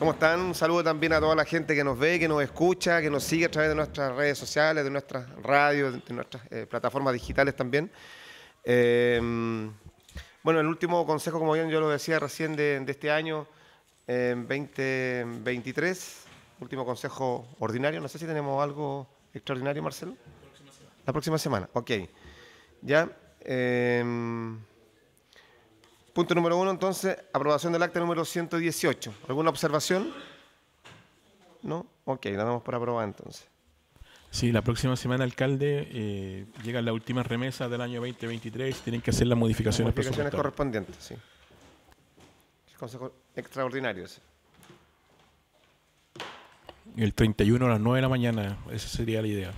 ¿Cómo están? Un saludo también a toda la gente que nos ve, que nos escucha, que nos sigue a través de nuestras redes sociales, de nuestras radios, de nuestras eh, plataformas digitales también. Eh, bueno, el último consejo, como bien yo lo decía recién, de, este año en eh, 2023, último consejo ordinario. No sé si tenemos algo extraordinario, Marcelo. La próxima semana. La próxima semana, ok. Ya. Punto número uno, entonces, aprobación del acta número 118. ¿Alguna observación? ¿No? Ok, la damos por aprobada entonces. Sí, la próxima semana, alcalde, eh, llega la última remesa del año 2023, tienen que hacer las modificaciones, las modificaciones correspondientes. Sí. El consejo extraordinario. El 31 a las 9 de la mañana, esa sería la idea.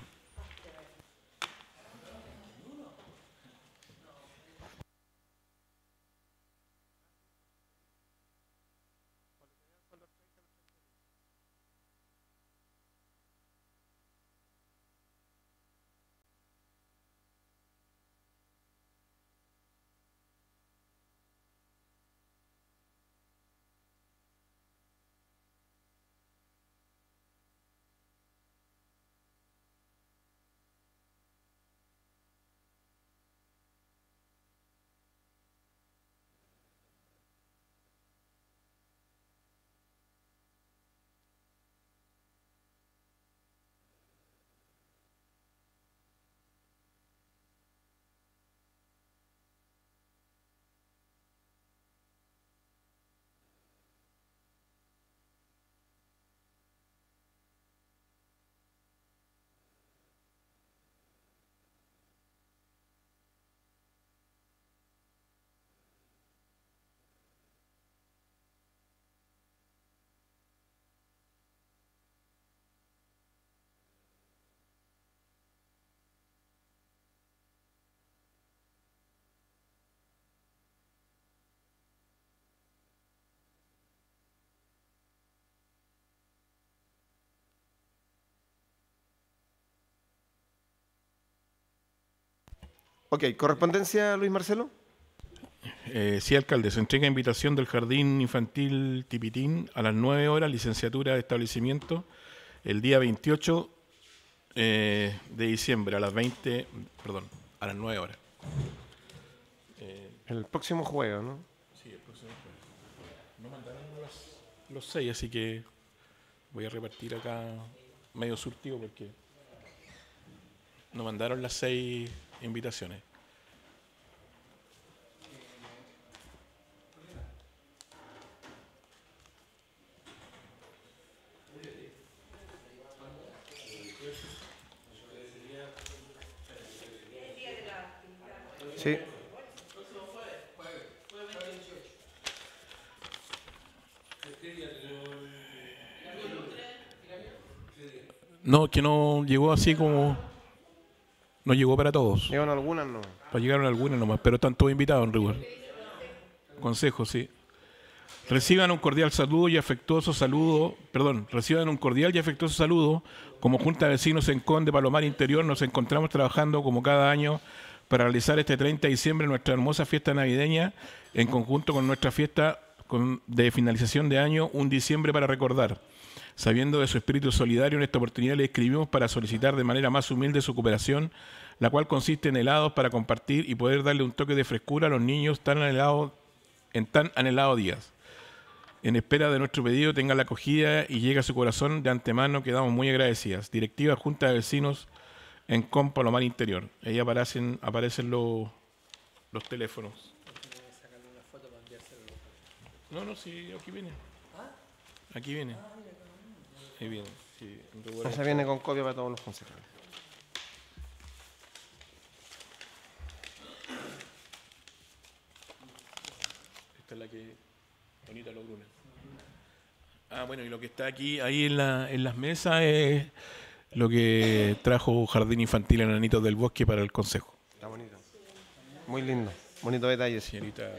Ok, ¿correspondencia, Luis Marcelo? Eh, sí, alcalde, se entrega invitación del Jardín Infantil Tipitín a las 9 horas, licenciatura de establecimiento, el día 28 eh, de diciembre a las 20, perdón, a las 9 horas. el próximo jueves, ¿no? Sí, el próximo jueves. Nos mandaron los seis, así que voy a repartir acá medio surtido porque nos mandaron las seis invitaciones. Sí. No, que no llegó así como... No llegó para todos. Llegaron algunas, no. llegaron algunas nomás, pero están todos invitados en rigor. Consejo, sí. Reciban un cordial saludo y afectuoso saludo, perdón, reciban un cordial y afectuoso saludo. Como Junta de Vecinos en Conde Palomar Interior nos encontramos trabajando como cada año para realizar este 30 de diciembre nuestra hermosa fiesta navideña en conjunto con nuestra fiesta de finalización de año, un diciembre para recordar. Sabiendo de su espíritu solidario, en esta oportunidad le escribimos para solicitar de manera más humilde su cooperación, la cual consiste en helados para compartir y poder darle un toque de frescura a los niños tan anhelados en tan anhelados días. En espera de nuestro pedido, tenga la acogida y llegue a su corazón. De antemano quedamos muy agradecidas. Directiva Junta de Vecinos en Compa Lomar Interior. Ahí aparecen, aparecen los, los teléfonos. No, no, sí, aquí viene. Ah, aquí viene bien, Esa viene con copia para todos los concejales. Esta es la que. Bonita logruna. Ah, bueno, y lo que está aquí, ahí en, las mesas es lo que trajo Jardín Infantil Enanitos del Bosque para el Consejo. Está bonito. Muy lindo. Bonito detalle. Señorita.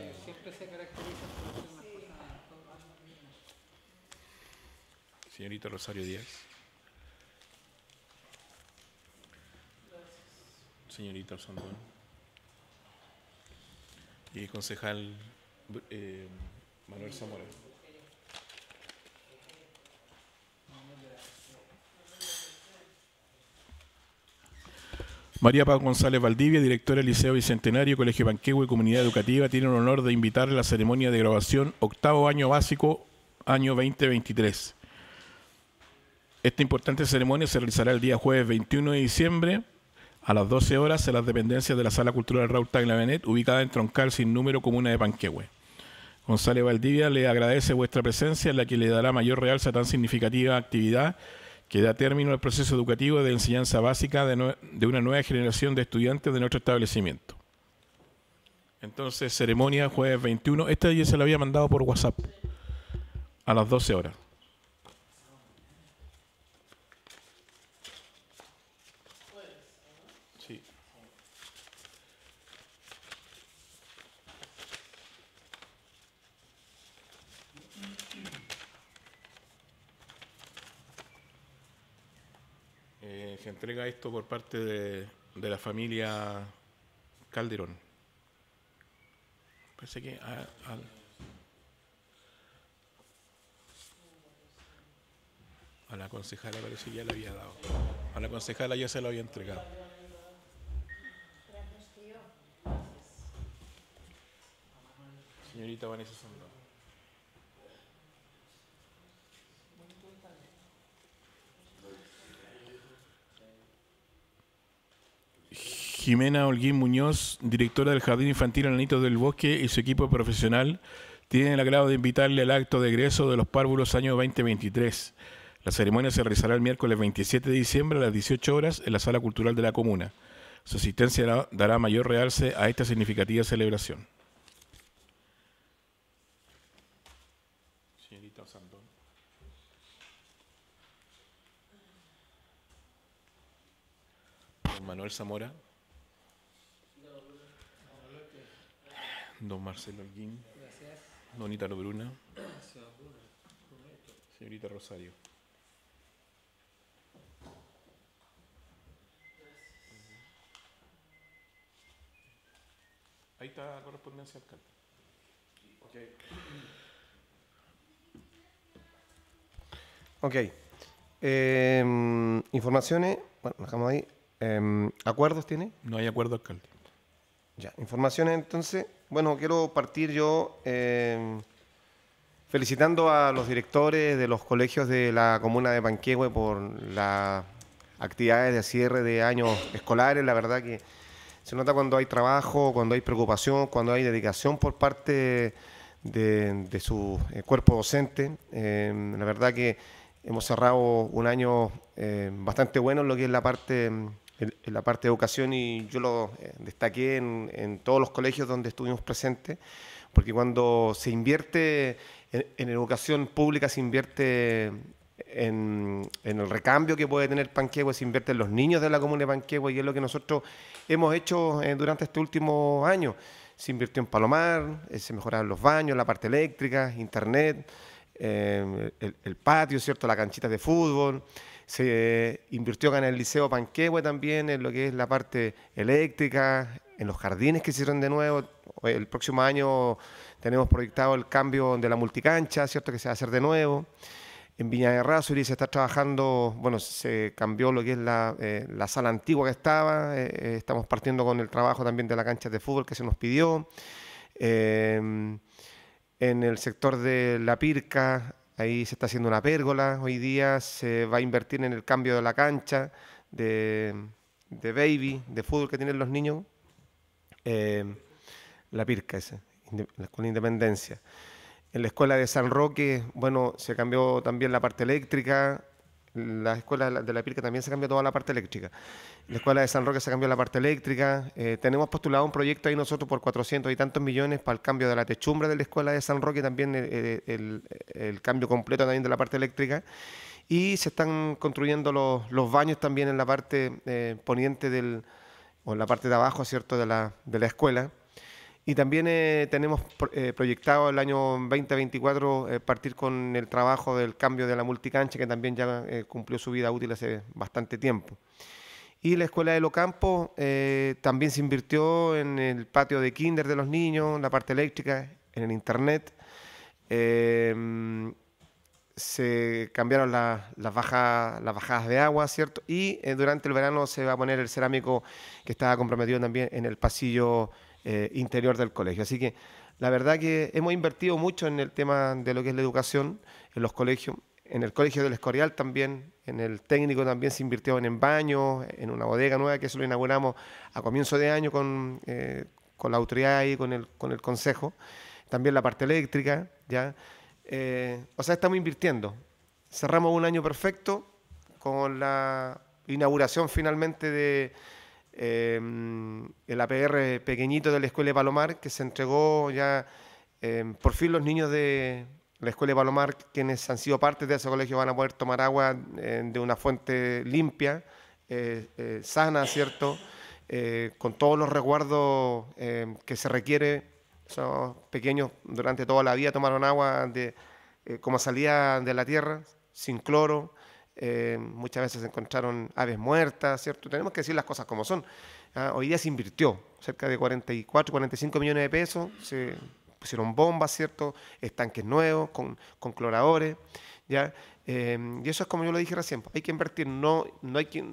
señorita Rosario Díaz. Señorita Sandón. Y concejal eh, Manuel Zamora. María Paz González Valdivia, directora del Liceo Bicentenario, Colegio Banqueo y Comunidad Educativa, tiene el honor de invitar a la ceremonia de grabación octavo año básico, año 2023. Esta importante ceremonia se realizará el día jueves 21 de diciembre a las 12 horas en las dependencias de la Sala Cultural Raúl Taglavenet, ubicada en Troncal sin número, comuna de Panquehue. González Valdivia le agradece vuestra presencia, en la que le dará mayor realza a tan significativa actividad que da término al proceso educativo de enseñanza básica de, de una nueva generación de estudiantes de nuestro establecimiento. Entonces, ceremonia jueves 21. Esta ya se la había mandado por WhatsApp a las 12 horas. se entrega esto por parte de, la familia Calderón. Parece que... A, la concejala parece que ya le había dado. A la concejala ya se lo había entregado. Señorita Vanessa Sandra. Jimena Holguín Muñoz, directora del Jardín Infantil Anito del Bosque y su equipo profesional, tienen el agrado de invitarle al acto de egreso de los párvulos año 2023. La ceremonia se realizará el miércoles 27 de diciembre a las 18 horas en la Sala Cultural de la Comuna. Su asistencia dará mayor realce a esta significativa celebración. Manuel Zamora. Don Marcelo Alguín. Gracias. Donita Lobruna. Gracias, Señorita Rosario. Ahí está la correspondencia alcalde. Ok. Em, informaciones. Bueno, dejamos ahí. Em, ¿Acuerdos tiene? No hay acuerdo, alcalde. Ya, informaciones entonces. Bueno, quiero partir yo eh, felicitando a los directores de los colegios de la comuna de Panquehue por las actividades de cierre de años escolares. La verdad que se nota cuando hay trabajo, cuando hay preocupación, cuando hay dedicación por parte de, su eh, cuerpo docente. Em, la verdad que hemos cerrado un año eh, bastante bueno en lo que es la parte em, en, la parte de educación y yo lo eh, destaqué en, todos los colegios donde estuvimos presentes, porque cuando se invierte en, educación pública, se invierte en, el recambio que puede tener Panquehue, se invierte en los niños de la comuna de Panquehue y es lo que nosotros hemos hecho eh, durante este último año. Se invirtió en Palomar, eh, se mejoraron los baños, la parte eléctrica, internet, el, patio, ¿cierto? la canchita de fútbol. Se invirtió en el Liceo Panquehue también, en lo que es la parte eléctrica, en los jardines que hicieron de nuevo. El próximo año tenemos proyectado el cambio de la multicancha, ¿cierto? Que se va a hacer de nuevo. En Viña de Razuri se está trabajando, bueno, se cambió lo que es la, eh, sala antigua que estaba, eh, eh, estamos partiendo con el trabajo también de la cancha de fútbol que se nos pidió. en el sector de La Pirca Ahí se está haciendo una pérgola. Hoy día se va a invertir en el cambio de la cancha de, baby, de fútbol que tienen los niños. Eh, la Pirca, esa, la Escuela de Independencia. En la Escuela de San Roque, bueno, se cambió también la parte eléctrica la escuela de la PIRCA también se cambió toda la parte eléctrica. La escuela de San Roque se cambió la parte eléctrica. Eh, tenemos postulado un proyecto ahí nosotros por 400 y tantos millones para el cambio de la techumbre de la escuela de San Roque, también eh, eh, el, cambio completo también de la parte eléctrica. Y se están construyendo los, baños también en la parte poniente del, o en la parte de abajo, ¿cierto?, de la, de la escuela. Y también eh, tenemos eh, proyectado el año 2024 eh, partir con el trabajo del cambio de la multicancha, que también ya cumplió su vida útil hace bastante tiempo. Y la escuela de los campos también se invirtió en el patio de kinder de los niños, en la parte eléctrica, en el internet. Em, se cambiaron las, bajas, las bajadas de agua, ¿cierto? Y durante el verano se va a poner el cerámico que estaba comprometido también en el pasillo eh, interior del colegio. Así que la verdad que hemos invertido mucho en el tema de lo que es la educación en los colegios. En el Colegio del Escorial también, en el técnico también se invirtió en baños, en una bodega nueva que se lo inauguramos a comienzo de año con, eh, la autoridad y con el, con el consejo. También la parte eléctrica, ¿ya? Eh, o sea, estamos invirtiendo. Cerramos un año perfecto con la inauguración finalmente de, Em, el APR pequeñito de la Escuela de Palomar, que se entregó ya em, por fin los niños de la Escuela de Palomar, quienes han sido parte de ese colegio, van a poder tomar agua em, de una fuente limpia, eh, eh, sana, ¿cierto? Eh, con todos los resguardos que se requiere. Esos pequeños durante toda la vida tomaron agua de, como salía de la tierra, sin cloro. Eh, muchas veces se encontraron aves muertas, ¿cierto? Tenemos que decir las cosas como son. Ah, hoy día se invirtió cerca de 44, 45 millones de pesos, se pusieron bombas, ¿cierto? Estanques nuevos, con, cloradores, ¿ya? Em, y eso es como yo lo dije recién, hay que invertir, no, no, hay que,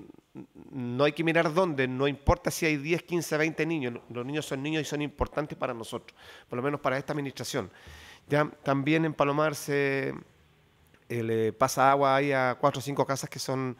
no hay que mirar dónde, no importa si hay 10, 15, 20 niños, los niños son niños y son importantes para nosotros, por lo menos para esta administración. ¿ya? También en Palomar se eh, le pasa agua ahí a cuatro o cinco casas que son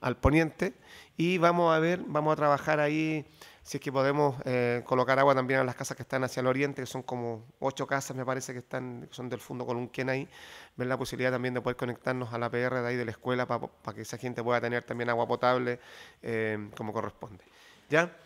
al poniente y vamos a ver, vamos a trabajar ahí si es que podemos eh, colocar agua también a las casas que están hacia el oriente, que son como ocho casas, me parece que están, son del fondo quien ahí, ver la posibilidad también de poder conectarnos a la PR de ahí de la escuela para que esa gente pueda tener también agua potable eh, como corresponde. ¿Ya?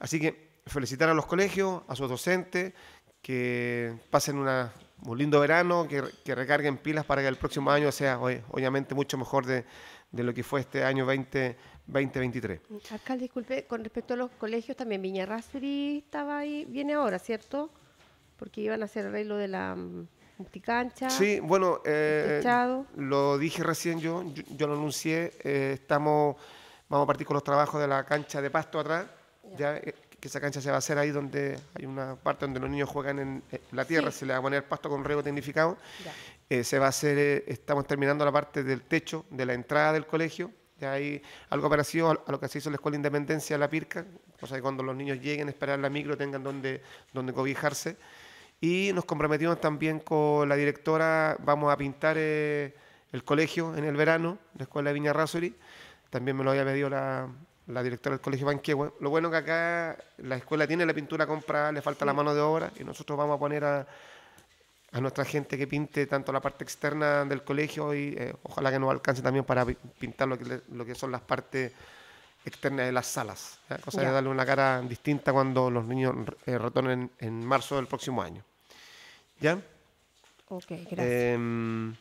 Así que felicitar a los colegios, a sus docentes, que pasen una un lindo verano, que, recarguen pilas para que el próximo año sea obviamente mucho mejor de, lo que fue este año 20, 2023. Alcalde, disculpe, con respecto a los colegios también, Viña estaba ahí, viene ahora, ¿cierto? Porque iban a hacer arreglo de la mm, multicancha. Sí, bueno, eh, lo dije recién yo, yo, lo anuncié, eh, estamos, vamos a partir con los trabajos de la cancha de pasto atrás, ya eh, que esa cancha se va a hacer ahí donde hay una parte donde los niños juegan en, la tierra, se le va a poner pasto con riego tecnificado. Eh, se va a hacer, eh, estamos terminando la parte del techo, de la entrada del colegio, ya hay algo parecido a lo que se hizo en la Escuela Independencia de La Pirca, o sea, que cuando los niños lleguen a esperar la micro tengan donde, donde cobijarse. Y nos comprometimos también con la directora, vamos a pintar eh, el colegio en el verano, la Escuela de Viña Rasuri. También me lo había pedido la, la directora del Colegio Banquehue. Lo bueno que acá la escuela tiene la pintura comprada, le falta la mano de obra y nosotros vamos a poner a, nuestra gente que pinte tanto la parte externa del colegio y eh, ojalá que nos alcance también para pintar lo que, lo que son las partes externas de las salas, cosa de darle una cara distinta cuando los niños eh, retornen en, marzo del próximo año. ¿Ya? Ok, gracias. Em,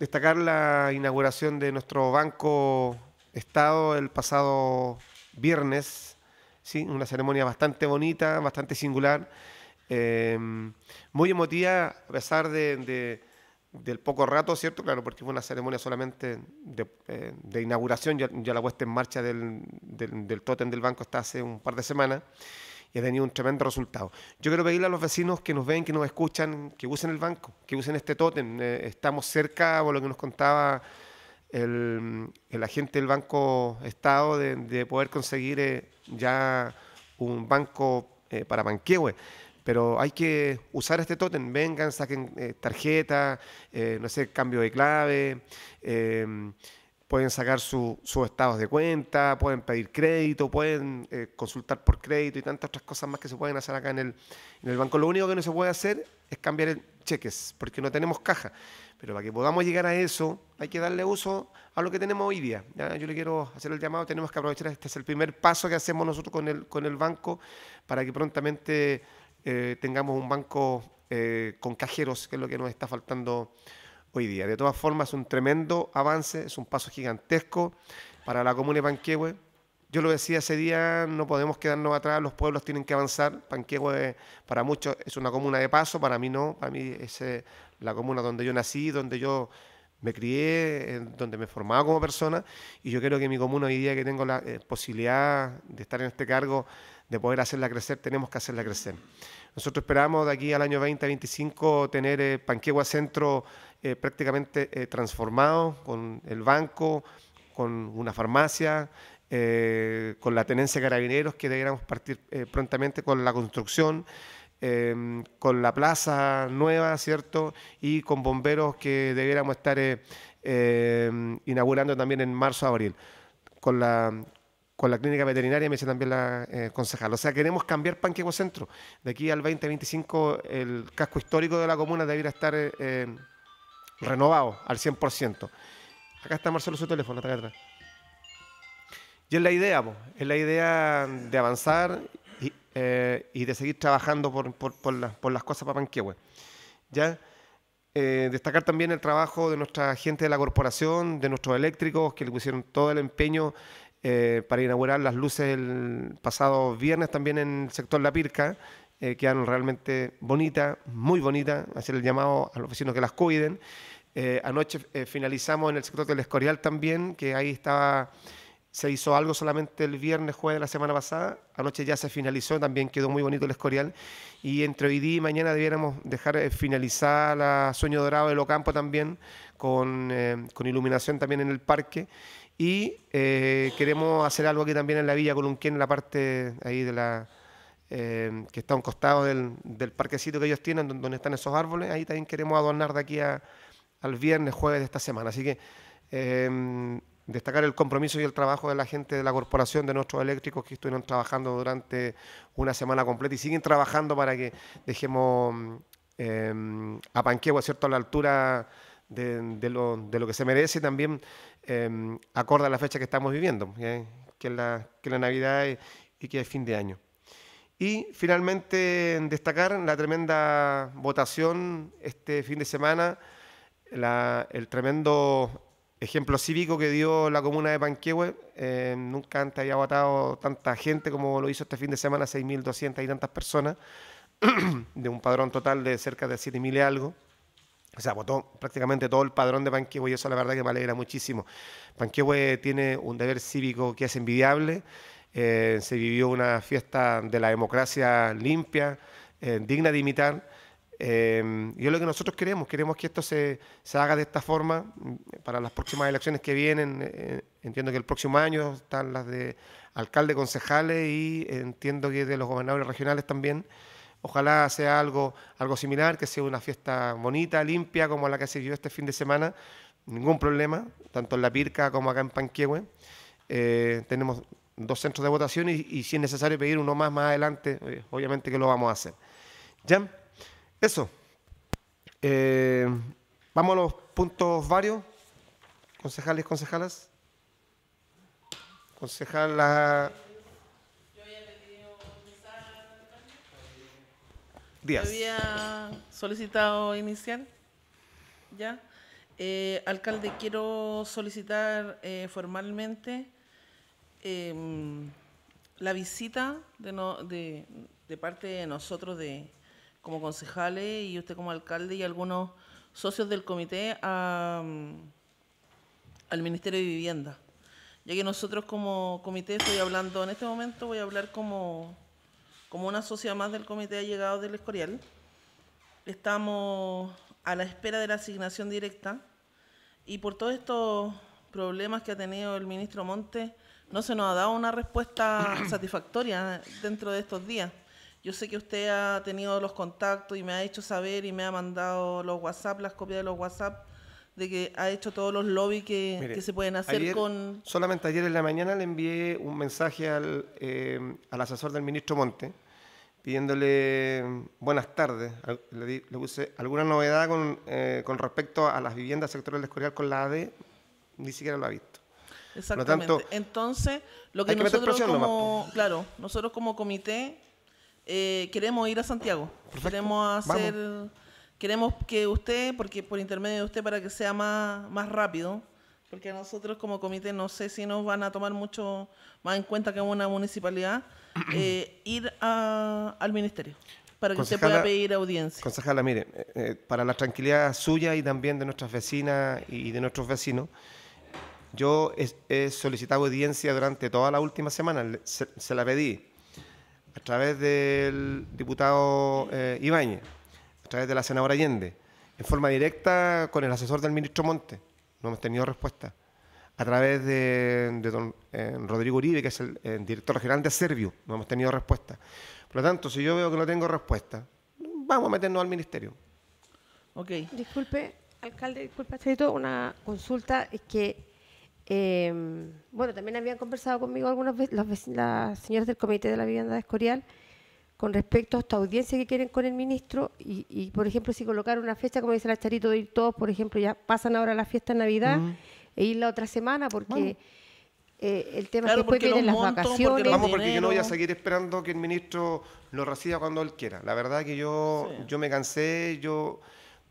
destacar la inauguración de nuestro banco estado el pasado viernes, ¿sí? una ceremonia bastante bonita, bastante singular, em, muy emotiva a pesar de, del poco rato, ¿cierto? Claro, porque fue una ceremonia solamente de, eh, inauguración, ya, la puesta en marcha del, del, del tótem del banco está hace un par de semanas y ha tenido un tremendo resultado. Yo quiero pedirle a los vecinos que nos ven, que nos escuchan, que usen el banco, que usen este tótem. Eh, estamos cerca, por lo que nos contaba el, el agente del Banco Estado de, poder conseguir eh, ya un banco eh, para Manquehue. Pero hay que usar este tótem. Vengan, saquen eh, tarjeta, eh, no sé, cambio de clave pueden sacar sus estados de cuenta, pueden pedir crédito, pueden eh, consultar por crédito y tantas otras cosas más que se pueden hacer acá en el, en el banco. Lo único que no se puede hacer es cambiar cheques, porque no tenemos caja. Pero para que podamos llegar a eso, hay que darle uso a lo que tenemos hoy día. Yo le quiero hacer el llamado, tenemos que aprovechar, este es el primer paso que hacemos nosotros con el, con el banco para que prontamente eh, tengamos un banco eh, con cajeros, que es lo que nos está faltando hoy día. De todas formas, es un tremendo avance, es un paso gigantesco para la comuna de Panquehue. Yo lo decía ese día, no podemos quedarnos atrás, los pueblos tienen que avanzar. Panquehue para muchos es una comuna de paso, para mí no, para mí es eh, la comuna donde yo nací, donde yo me crié, donde me formaba como persona y yo creo que mi comuna hoy día que tengo la eh, posibilidad de estar en este cargo, de poder hacerla crecer, tenemos que hacerla crecer. Nosotros esperamos de aquí al año 2025 tener eh, Panquehue Centro eh, prácticamente transformados, eh, transformado con el banco, con una farmacia, eh, con la tenencia de carabineros que debiéramos partir prontamente con la construcción. Em, con la plaza nueva, ¿cierto? Y con bomberos que debiéramos estar em, inaugurando también en marzo, abril. Con la, con la clínica veterinaria, me dice también la concejal. O sea, queremos cambiar Panqueco Centro. De aquí al 2025, el casco histórico de la comuna debiera estar em, renovado al 100%. Acá está Marcelo su teléfono, está atrás. Y es la idea, es la idea de avanzar y, eh, de seguir trabajando por, las cosas para Panquehue. ¿Ya? Eh, destacar también el trabajo de nuestra gente de la corporación, de nuestros eléctricos, que le pusieron todo el empeño eh, para inaugurar las luces el pasado viernes también en el sector La Pirca, eh, quedaron realmente bonitas, muy bonitas, hacer el llamado a los vecinos que las cuiden. Eh, anoche eh, finalizamos en el sector del Escorial también, que ahí estaba, se hizo algo solamente el viernes, jueves de la semana pasada, anoche ya se finalizó, también quedó muy bonito el Escorial, y entre hoy día y mañana debiéramos dejar eh, finalizar la Sueño Dorado de Ocampo también, con, iluminación también en el parque, y queremos hacer algo aquí también en la Villa Colunquén, en la parte ahí de la, eh, que está a un costado del, parquecito que ellos tienen, donde están esos árboles. Ahí también queremos adornar de aquí al viernes, jueves de esta semana. Así que eh, destacar el compromiso y el trabajo de la gente de la corporación, de nuestros eléctricos que estuvieron trabajando durante una semana completa y siguen trabajando para que dejemos eh, a panqueo ¿cierto?, a la altura de, lo, que se merece y también acorde a la fecha que estamos viviendo, que es la, que la Navidad y que es fin de año. Y finalmente destacar la tremenda votación este fin de semana, el tremendo ejemplo cívico que dio la comuna de Panquehue. Eh, nunca antes había votado tanta gente como lo hizo este fin de semana, 6.200 y tantas personas, de un padrón total de cerca de 7.000 y algo. O sea, votó prácticamente todo el padrón de Panquehue y eso la verdad que me alegra muchísimo. Panquehue tiene un deber cívico que es envidiable eh, se vivió una fiesta de la democracia limpia, eh, digna de imitar. Eh, y es lo que nosotros queremos, queremos que esto se, haga de esta forma mm, para las próximas elecciones que vienen. Eh, entiendo que el próximo año están las de alcalde, concejales y entiendo que de los gobernadores regionales también. Ojalá sea algo, algo similar, que sea una fiesta bonita, limpia, como la que se vivió este fin de semana. Ningún problema, tanto en La Pirca como acá en Panquehue. tenemos dos centros de votación y, si es necesario pedir uno más más adelante, eh, obviamente que lo vamos a hacer. ¿Ya? Eso. Eh, vamos a los puntos varios. Concejales, concejalas. Concejala. Díaz. Había solicitado iniciar. Ya. Eh, alcalde, quiero solicitar eh, formalmente Em, la visita de, parte de nosotros de, como concejales y usted como alcalde y algunos socios del comité mm, al Ministerio de Vivienda. Ya que nosotros como comité estoy hablando, en este momento voy a hablar como, como una socia más del comité ha llegado del Escorial. Estamos a la espera de la asignación directa y por todos estos problemas que ha tenido el ministro Montes no se nos ha dado una respuesta satisfactoria dentro de estos días. Yo sé que usted ha tenido los contactos y me ha hecho saber y me ha mandado los WhatsApp, las copias de los WhatsApp, de que ha hecho todos los lobbies que, se pueden hacer con... Solamente ayer en la mañana le envié un mensaje al, eh, asesor del ministro Monte pidiéndole buenas tardes. Le, puse alguna novedad eh, con, respecto a las viviendas sectoriales coreal con la AD, e, ni siquiera lo ha visto. Exactamente. Entonces, lo que, nosotros como, claro, nosotros como comité eh, queremos ir a Santiago. Queremos hacer, queremos que usted, porque por intermedio de usted para que sea más, más rápido, porque nosotros como comité no sé si nos van a tomar mucho más en cuenta que una municipalidad, eh, ir al ministerio para que usted pueda pedir audiencia. Concejala, mire, eh, para la tranquilidad suya y también de nuestras vecinas y de nuestros vecinos, yo he, solicitado audiencia durante toda la última semana, se, la pedí a través del diputado eh, Ibañez, a través de la senadora Allende, en forma directa con el asesor del ministro Monte. No hemos tenido respuesta. A través de, don eh, Rodrigo Uribe, que es el, eh, director general de Servio, no hemos tenido respuesta. Por lo tanto, si yo veo que no tengo respuesta, vamos a meternos al ministerio. Ok. Disculpe, alcalde, disculpe, una consulta. Es que eh, bueno, también habían conversado conmigo algunas veces las, señoras del Comité de la Vivienda de Escorial con respecto a esta audiencia que quieren con el ministro y, por ejemplo, si colocar una fecha, como dice la Charito, de ir todos, por ejemplo, ya pasan ahora la fiesta de Navidad e ir la otra semana porque... Eh, el tema es que después vienen las vacaciones. Porque vamos, porque yo no voy a seguir esperando que el ministro lo reciba cuando él quiera. La verdad que yo, yo me cansé, yo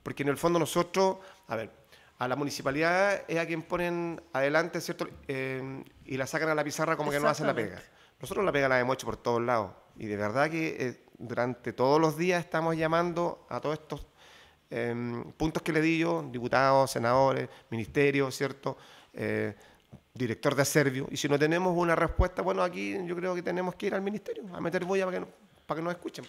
porque en el fondo nosotros, a ver, a la municipalidad es a quien ponen adelante, ¿cierto? Eh, y la sacan a la pizarra como que no hacen la pega. Nosotros la pega la hemos hecho por todos lados. Y de verdad que eh, durante todos los días estamos llamando a todos estos em, puntos que le di yo, diputados, senadores, ministerios, ¿cierto? Eh, director de Servio. Y si no tenemos una respuesta, bueno, aquí yo creo que tenemos que ir al ministerio a meter boya para que, para que nos escuchen.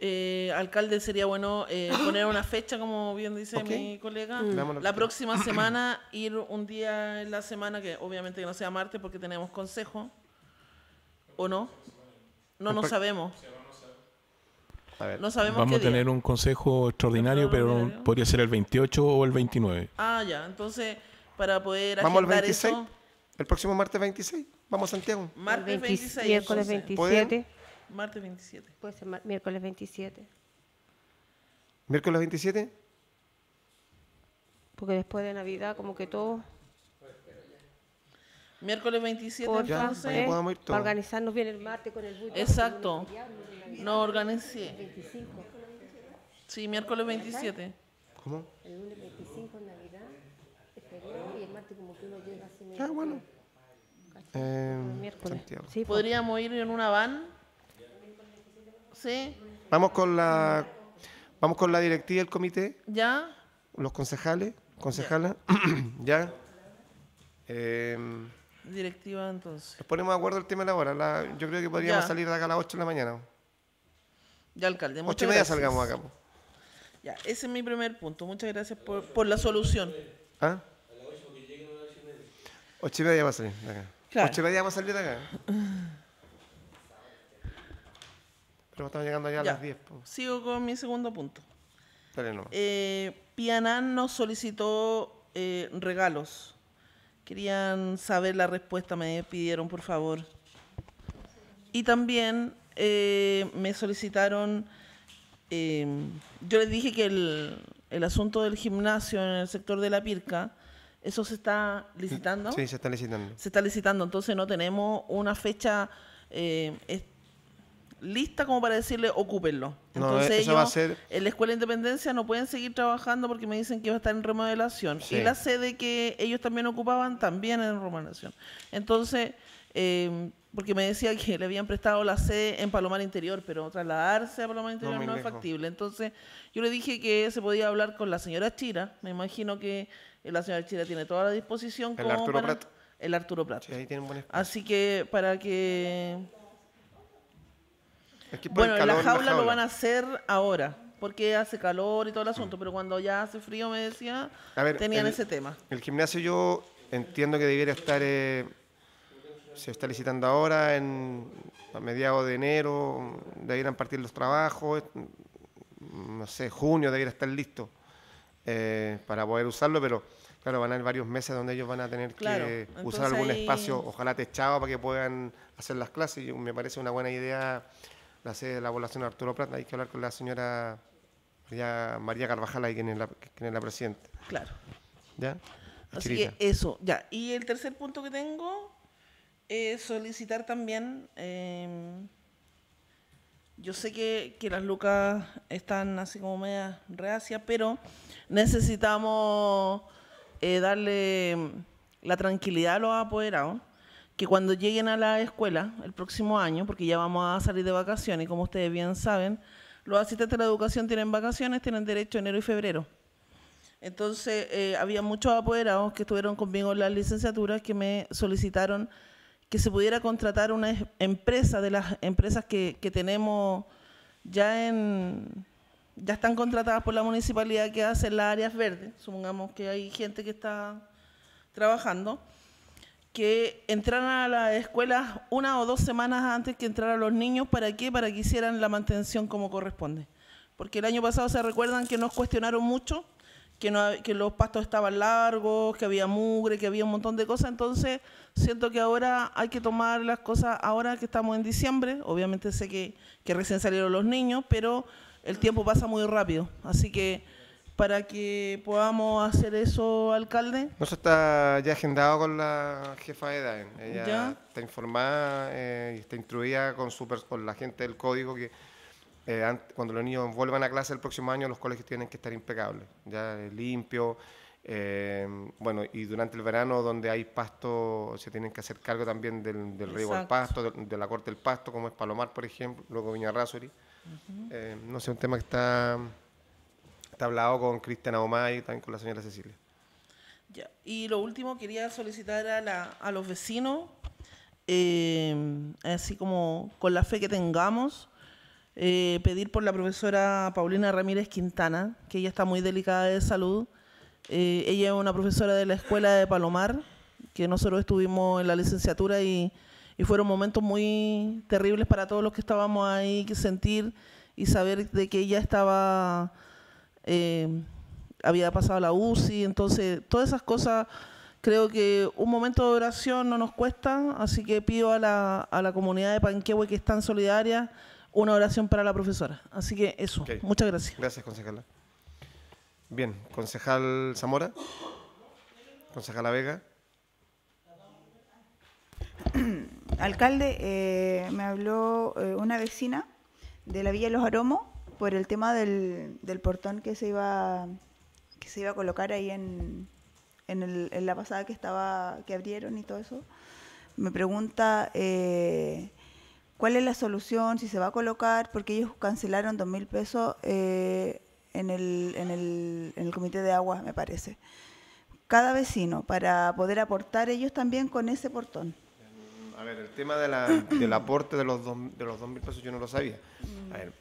Eh, alcalde, sería bueno eh, poner una fecha, como bien dice mi colega. Mm. La próxima semana, ir un día en la semana, que obviamente que no sea martes porque tenemos consejo. ¿O no? No, no sabemos. No Vamos a tener un consejo extraordinario, pero podría ser el 28 o el 29. Ah, ya. Entonces, para poder Vamos el próximo martes 26. Vamos a Santiago. Martes 26. Miércoles 27. Martes 27. Puede ser miércoles 27. ¿Miércoles 27? Porque después de Navidad, como que todo. Miércoles 27, ya entonces. para organizarnos bien el martes con el buito. Exacto. No el 25. Sí, miércoles 27. ¿Cómo? El lunes 25 en Navidad. Y el martes, como que uno llega así. Ah, bueno. Eh, Santiago. Sí, pues. Podríamos ir en una van Vamos con la, vamos con la directiva del comité. Ya. Los concejales, concejala. ya. Em, directiva entonces. Nos ponemos de acuerdo el tema de la hora. yo creo que podríamos salir de acá a las 8 de la mañana. Ya, alcalde. Ocho y media salgamos acá. Ya, ese es mi primer punto. Muchas gracias por, la solución. ¿Ah? A las 8 porque a las 8 y media. 8 va a salir de acá. Claro. y media va a salir de acá. Pero estamos llegando ya, a las 10. Sigo con mi segundo punto. Pianán nos eh, solicitó eh, regalos. Querían saber la respuesta, me pidieron, por favor. Y también eh, me solicitaron, yo les dije que el, asunto del gimnasio en el sector de la Pirca, ¿Eso se está licitando? Sí, se está licitando. Se está licitando, entonces no tenemos una fecha eh, lista como para decirle ocúpenlo. Entonces ellos en la Escuela de Independencia no pueden seguir trabajando porque me dicen que va a estar en remodelación. Y la sede que ellos también ocupaban también en remodelación. Entonces, eh, porque me decía que le habían prestado la sede en Palomar Interior, pero trasladarse a Palomar Interior no, es factible. Entonces, yo le dije que se podía hablar con la señora Chira. Me imagino que eh, la señora Chira tiene toda la disposición. El Arturo El Arturo Prat. Así que para que bueno, en la, jaula lo van a hacer ahora, porque hace calor y todo el asunto, pero cuando ya hace frío, me decía, tenían ese tema. El gimnasio yo entiendo que debiera estar, eh, se está licitando ahora, a mediados de enero, debieran partir los trabajos, mm, no sé, junio debiera estar listo eh, para poder usarlo, pero... Claro, van a haber varios meses donde ellos van a tener que usar algún espacio, ojalá techado, para que puedan hacer las clases. Y me parece una buena idea la sede de la población Arturo Plata, hay que hablar con la señora María, María Carvajal, ahí, quien, es la, presidenta. Claro. ¿Ya? Así que eso, ya. Y el tercer punto que tengo es solicitar también... Em, yo sé que, las lucas están así como media reacia pero necesitamos eh, darle em, la tranquilidad a los apoderados que cuando lleguen a la escuela el próximo año, porque ya vamos a salir de vacaciones, y como ustedes bien saben, los asistentes de la educación tienen vacaciones, tienen derecho enero y febrero. Entonces, eh, había muchos apoderados que estuvieron conmigo en las licenciaturas que me solicitaron que se pudiera contratar una empresa de las empresas que, que tenemos ya en ya están contratadas por la municipalidad que hacen las áreas verdes, supongamos que hay gente que está trabajando, que entraran a las escuelas una o dos semanas antes que entraran los niños. ¿Para qué? Para que hicieran la mantención como corresponde. Porque el año pasado se recuerdan que nos cuestionaron mucho, que, que los pastos estaban largos, que había mugre, que había un montón de cosas. Entonces, siento que ahora hay que tomar las cosas, ahora que estamos en diciembre, obviamente sé que, que recién salieron los niños, pero el tiempo pasa muy rápido. Así que para que podamos hacer eso, alcalde? No, eso está ya agendado con la jefa de DAEN. Ella está informada eh, y está instruida con, la gente del código que eh, cuando los niños vuelvan a clase el próximo año, los colegios tienen que estar impecables, ya eh, limpios. bueno, y durante el verano, donde hay pasto, se tienen que hacer cargo también del, del río al pasto, de, la corte del pasto, como es Palomar, por ejemplo, luego Viña no sé, un tema que está Está hablado con Cristina Omay y también con la señora Cecilia. Y lo último, quería solicitar a, los vecinos, eh, así como con la fe que tengamos, eh, pedir por la profesora Paulina Ramírez Quintana, que ella está muy delicada de salud. Eh, ella es una profesora de la escuela de Palomar, que nosotros estuvimos en la licenciatura y, y fueron momentos muy terribles para todos los que estábamos ahí, que sentir y saber de que ella estaba eh, había pasado la UCI, entonces todas esas cosas creo que un momento de oración no nos cuesta, así que pido a la, a la comunidad de Panquehue que es tan solidaria una oración para la profesora. Así que eso, muchas gracias. Gracias, concejala. Bien, concejal Zamora, concejala Vega. Alcalde, eh, me habló eh, una vecina de la Villa de Los Aromos por el tema del, del portón que se iba que se iba a colocar ahí en, en, el, en, la pasada que estaba que abrieron y todo eso me pregunta eh, cuál es la solución si se va a colocar porque ellos cancelaron dos mil pesos eh, en, el, en, el, en el comité de agua me parece cada vecino para poder aportar ellos también con ese portón a ver, el tema de del aporte de los, dos, de los 2.000 pesos yo no lo sabía. A ver,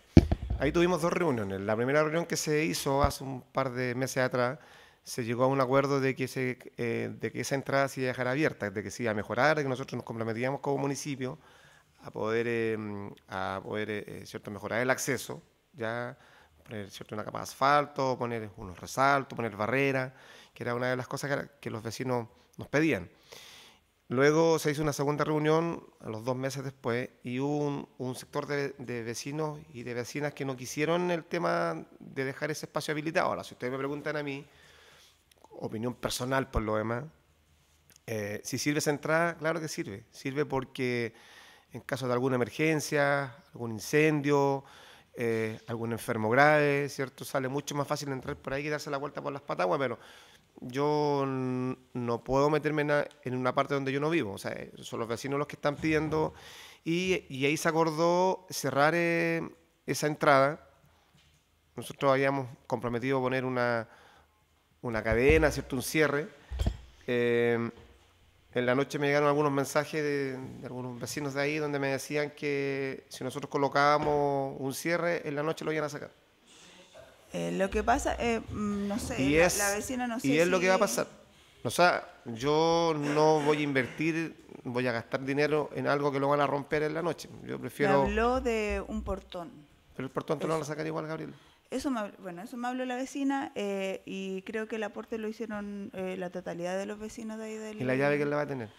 Ahí tuvimos dos reuniones. La primera reunión que se hizo hace un par de meses atrás, se llegó a un acuerdo eh, de que, esa entrada se iba a dejar abierta, de que se iba a mejorar, de que nosotros nos comprometíamos como municipio a poder, eh, a poder eh, cierto, mejorar el acceso, ya poner cierto, una capa de asfalto, poner unos resaltos, poner barreras, que era una de las cosas que los vecinos nos pedían. Luego se hizo una segunda reunión a los dos meses después y hubo un, sector de, vecinos y de vecinas que no quisieron el tema de dejar ese espacio habilitado. Ahora, si ustedes me preguntan a mí, opinión personal por lo demás, eh, si sirve esa entrada, claro que sirve. Sirve porque en caso de alguna emergencia, algún incendio, eh, algún enfermo grave, ¿cierto? Sale mucho más fácil entrar por ahí y darse la vuelta por las pataguas, pero yo no puedo meterme en una parte donde yo no vivo. O sea, son los vecinos los que están pidiendo. Y, ahí se acordó cerrar eh, esa entrada. Nosotros habíamos comprometido poner una, una cadena, ¿cierto? Un cierre. Eh, en la noche me llegaron algunos mensajes de, algunos vecinos de ahí donde me decían que si nosotros colocábamos un cierre, en la noche lo iban a sacar. Eh, lo que pasa, eh, no sé, la, vecina no sé. Y es lo que va a pasar. O sea, yo no voy a invertir, voy a gastar dinero en algo que lo van a romper en la noche. Yo prefiero. Me habló de un portón. Pero el portón te lo van a igual, Gabriel. Eso me, bueno, eso me habló la vecina eh, y creo que el aporte lo hicieron eh, la totalidad de los vecinos de ahí del. ¿Y la llave que él la va a tener?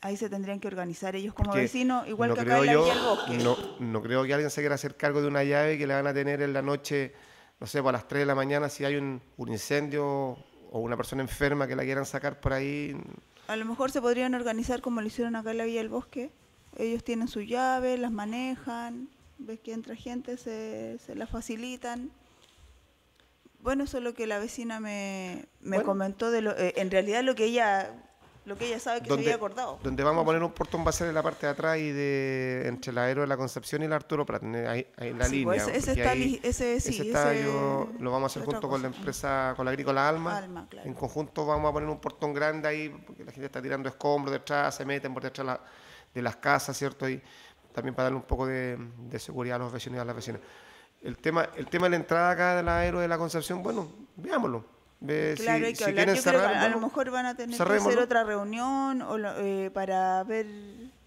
ahí se tendrían que organizar ellos como vecinos, igual que acá en la vía del bosque. No, creo que alguien se quiera hacer cargo de una llave que le van a tener en la noche, no sé, pues a las 3 de la mañana si hay un, incendio o una persona enferma que la quieran sacar por ahí. A lo mejor se podrían organizar como lo hicieron acá en la vía del Bosque. Ellos tienen su llave, las manejan, ves que entra gente, se, se la facilitan. Bueno, eso es lo que la vecina me, comentó. de lo, eh, En realidad lo que ella lo que ella sabe que donde, había acordado. Donde vamos a poner un portón va a ser en la parte de atrás y de entre el Aero de la Concepción y el Arturo Prat, tener ahí en la pues, línea. ese, está, lo vamos a hacer junto con la empresa, con la agrícola Alma. En conjunto vamos a poner un portón grande ahí, porque la gente está tirando escombros detrás, se meten por detrás de las casas, ¿cierto? Y también para darle un poco de, seguridad a los vecinos y a las vecinas. El tema, el tema de la entrada acá de la Aero de la Concepción, bueno, veámoslo claro, hay que hablar. a, lo mejor van a tener que hacer otra reunión eh, para ver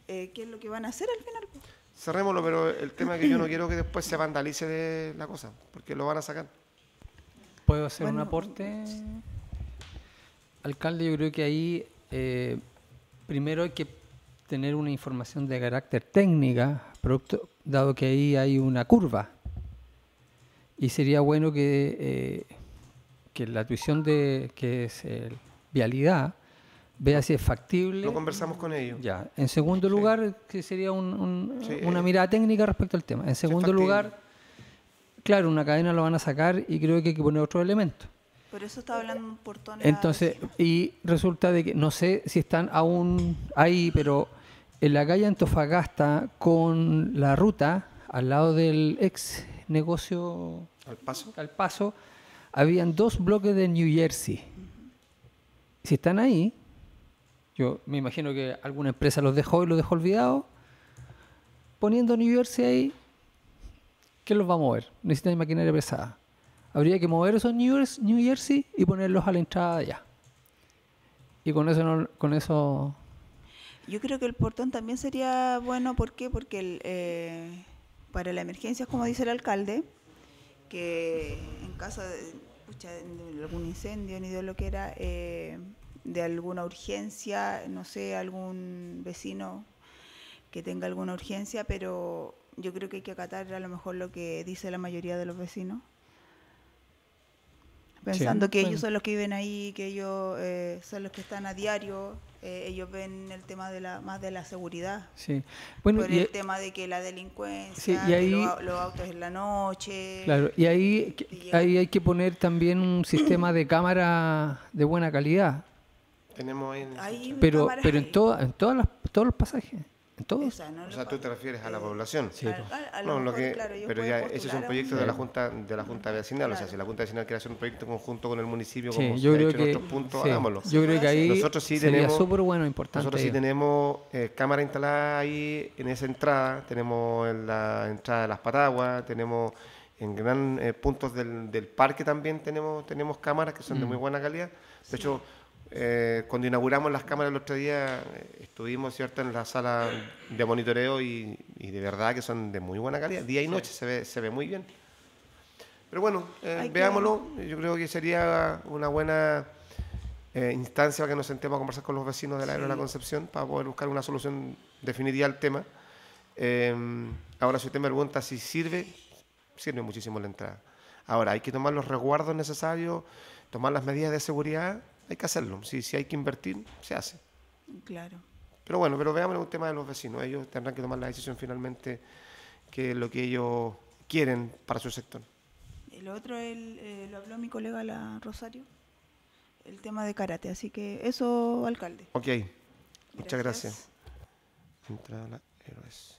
eh, qué es lo que van a hacer al final. Pues. Cerrémoslo, pero el tema es que yo no quiero que después se vandalice de la cosa, porque lo van a sacar. ¿Puedo hacer un aporte? Alcalde, yo creo que ahí eh, primero hay que tener una información de carácter técnica, producto, dado que ahí hay una curva. Y sería bueno que que la tuición de, que es eh, vialidad vea si es factible. Lo conversamos con ellos. Ya. En segundo lugar, que sería eh. una mirada técnica respecto al tema. En segundo lugar, claro, una cadena lo van a sacar y creo que hay que poner otro elemento. Por eso está hablando un portón. Entonces, y resulta de que, no sé si están aún ahí, pero en la calle Antofagasta con la ruta, al lado del ex negocio... Al paso. Al paso habían dos bloques de New Jersey. Si están ahí, yo me imagino que alguna empresa los dejó y los dejó olvidados. Poniendo New Jersey ahí, ¿qué los va a mover? Necesitan maquinaria pesada. Habría que mover esos New Jersey y ponerlos a la entrada de allá. Y con eso, con eso yo creo que el portón también sería bueno, ¿por qué? Porque eh, para la emergencia, como dice el alcalde, que en caso de, algún incendio ni de lo que era, eh, de alguna urgencia, no sé, algún vecino que tenga alguna urgencia, pero yo creo que hay que acatar a lo mejor lo que dice la mayoría de los vecinos. Pensando que ellos son los que viven ahí, que ellos eh, son los que están a diario eh, ellos ven el tema de la más de la seguridad. Sí. Bueno, el e- tema de que la delincuencia, los, autos en la noche. Claro, y ahí, ahí hay que poner también un sistema de cámara de buena calidad. Tenemos ahí en pero, pero en, toda, en todos los pasajes. O sea, o sea tú te refieres a la población. Sí, no, lo que, pero ya ese es un proyecto de la Junta de la junta Vecinal. O sea, si la Junta Vecinal quiere hacer un proyecto conjunto con el municipio, como en otros puntos, sí, hagámoslo. Yo creo que ahí sería tenemos, súper bueno, importante. Nosotros sí tenemos eh, cámara instalada ahí en esa entrada. Tenemos en la entrada de las paraguas, tenemos en gran eh, puntos del, parque también tenemos, tenemos cámaras que son de mm. muy buena calidad. De hecho, eh, cuando inauguramos las cámaras el otro día, eh, estuvimos ¿cierto? en la sala de monitoreo y, de verdad que son de muy buena calidad. Día y noche se, ve, muy bien. Pero bueno, eh, veámoslo. Yo creo que sería una buena instancia para que nos sentemos a conversar con los vecinos de la de la Concepción para poder buscar una solución definitiva al tema. Em, ahora, si usted me pregunta si sirve, sirve muchísimo la entrada. Ahora, hay que tomar los resguardos necesarios, tomar las medidas de seguridad hay que hacerlo. Si, si hay que invertir, se hace. Claro. Pero bueno, pero veamos un tema de los vecinos. Ellos tendrán que tomar la decisión finalmente que lo que ellos quieren para su sector. el otro, el, eh, lo habló mi colega la Rosario, el tema de karate. Así que eso, alcalde. Ok, muchas gracias. Entra la héroes.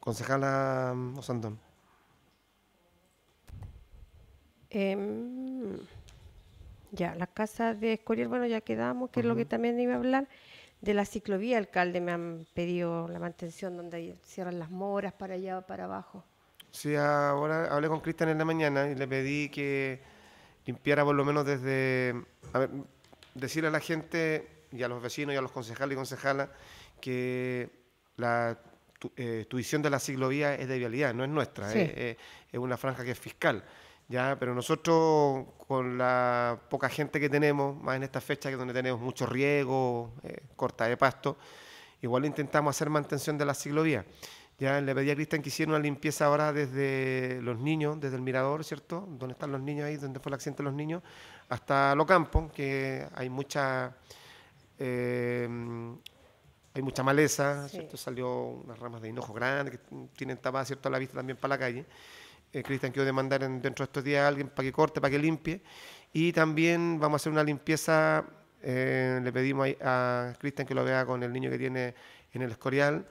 Concejala mm, Osandón. Eh, ya, las casas de Escorial, bueno, ya quedamos, que es lo que también iba a hablar. De la ciclovía, alcalde, me han pedido la mantención donde cierran las moras para allá, o para abajo. Sí, ahora hablé con Cristian en la mañana y le pedí que limpiara por lo menos desde... A ver, decirle a la gente y a los vecinos y a los concejales y concejalas que la tu, visión eh, tuición de la ciclovía es de vialidad, no es nuestra, eh, eh, es una franja que es fiscal. ¿ya? Pero nosotros, con la poca gente que tenemos, más en esta fecha que donde tenemos mucho riego, eh, corta de pasto, igual intentamos hacer mantención de la ciclovía. Ya le pedí a Cristian que hiciera una limpieza ahora desde los niños, desde el mirador, ¿cierto? Donde están los niños ahí, donde fue el accidente de los niños, hasta los campos, que hay mucha eh, hay mucha maleza, ¿cierto? Salió unas ramas de hinojo grande, que tienen tapada, ¿cierto?, a la vista también para la calle. Eh, Cristian, que demandar dentro de estos días a alguien para que corte, para que limpie. Y también vamos a hacer una limpieza, eh, le pedimos a, Cristian que lo vea con el niño que tiene en el Escorial,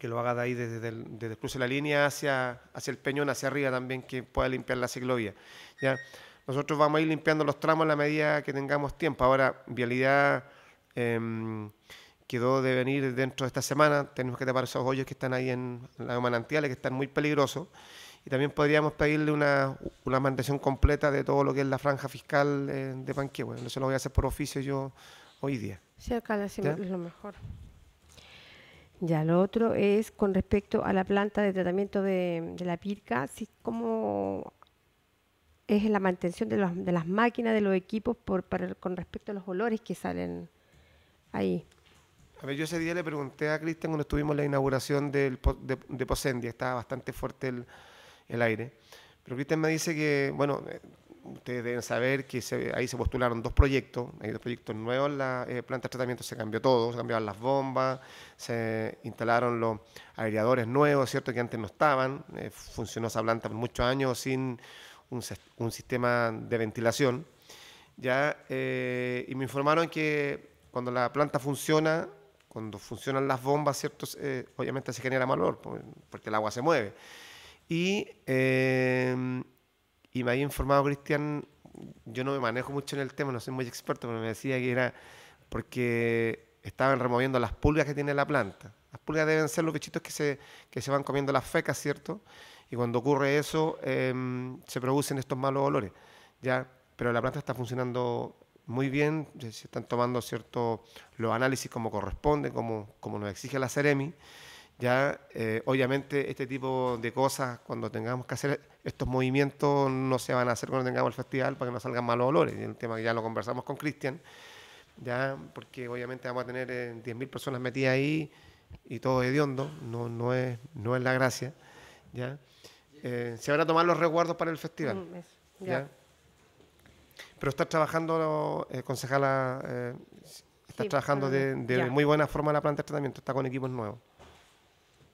que lo haga de ahí desde el, cruce de la línea hacia, hacia el Peñón, hacia arriba también, que pueda limpiar la ciclovía. ¿ya? Nosotros vamos a ir limpiando los tramos a la medida que tengamos tiempo. Ahora, vialidad em, quedó de venir dentro de esta semana. Tenemos que tapar esos hoyos que están ahí en, en las manantiales, que están muy peligrosos y también podríamos pedirle una, una completa de todo lo que es la franja fiscal de eh, de Panquehue. Eso lo voy a hacer por oficio yo hoy día. Sí, alcalde, lo mejor. Ya, lo otro es con respecto a la planta de tratamiento de, la pirca, si, ¿cómo es la mantención de, de las máquinas, de los equipos por, con respecto a los olores que salen ahí? A ver, yo ese día le pregunté a Cristian cuando estuvimos en la inauguración del, de, de Posendia, estaba bastante fuerte el, el aire. Pero Cristian me dice que, bueno, eh, ustedes deben saber que ahí se postularon dos proyectos, hay dos proyectos nuevos la eh, planta de tratamiento, se cambió todo, se cambiaron las bombas, se instalaron los aireadores nuevos, ¿cierto? Que antes no estaban, eh, funcionó esa planta por muchos años sin un, sistema de ventilación, ¿ya? y me informaron que cuando la planta funciona, cuando funcionan las bombas, ¿cierto? obviamente se genera mal porque el agua se mueve. Em, y, me había informado Cristian, yo no me manejo mucho en el tema, no soy muy experto, pero me decía que era porque estaban removiendo las pulgas que tiene la planta. Las pulgas deben ser los bichitos que se, van comiendo las fecas, ¿cierto? Y cuando ocurre eso, em, se producen estos malos olores. ¿ya? Pero la planta está funcionando muy bien, se están tomando cierto los análisis como corresponde, como, como nos exige la Ceremi. Ya, eh, obviamente, este tipo de cosas, cuando tengamos que hacer estos movimientos, no se van a hacer cuando tengamos el festival para que no salgan malos olores. El tema que ya lo conversamos con Cristian, ya, porque obviamente vamos a tener eh, diez 10.000 personas metidas ahí y todo hediondo, no, no, es, no es la gracia. ¿ya? Eh, se van a tomar los resguardos para el festival. Mm, Pero está trabajando, concejala, estás trabajando de, de muy buena forma la planta de tratamiento, está con equipos nuevos.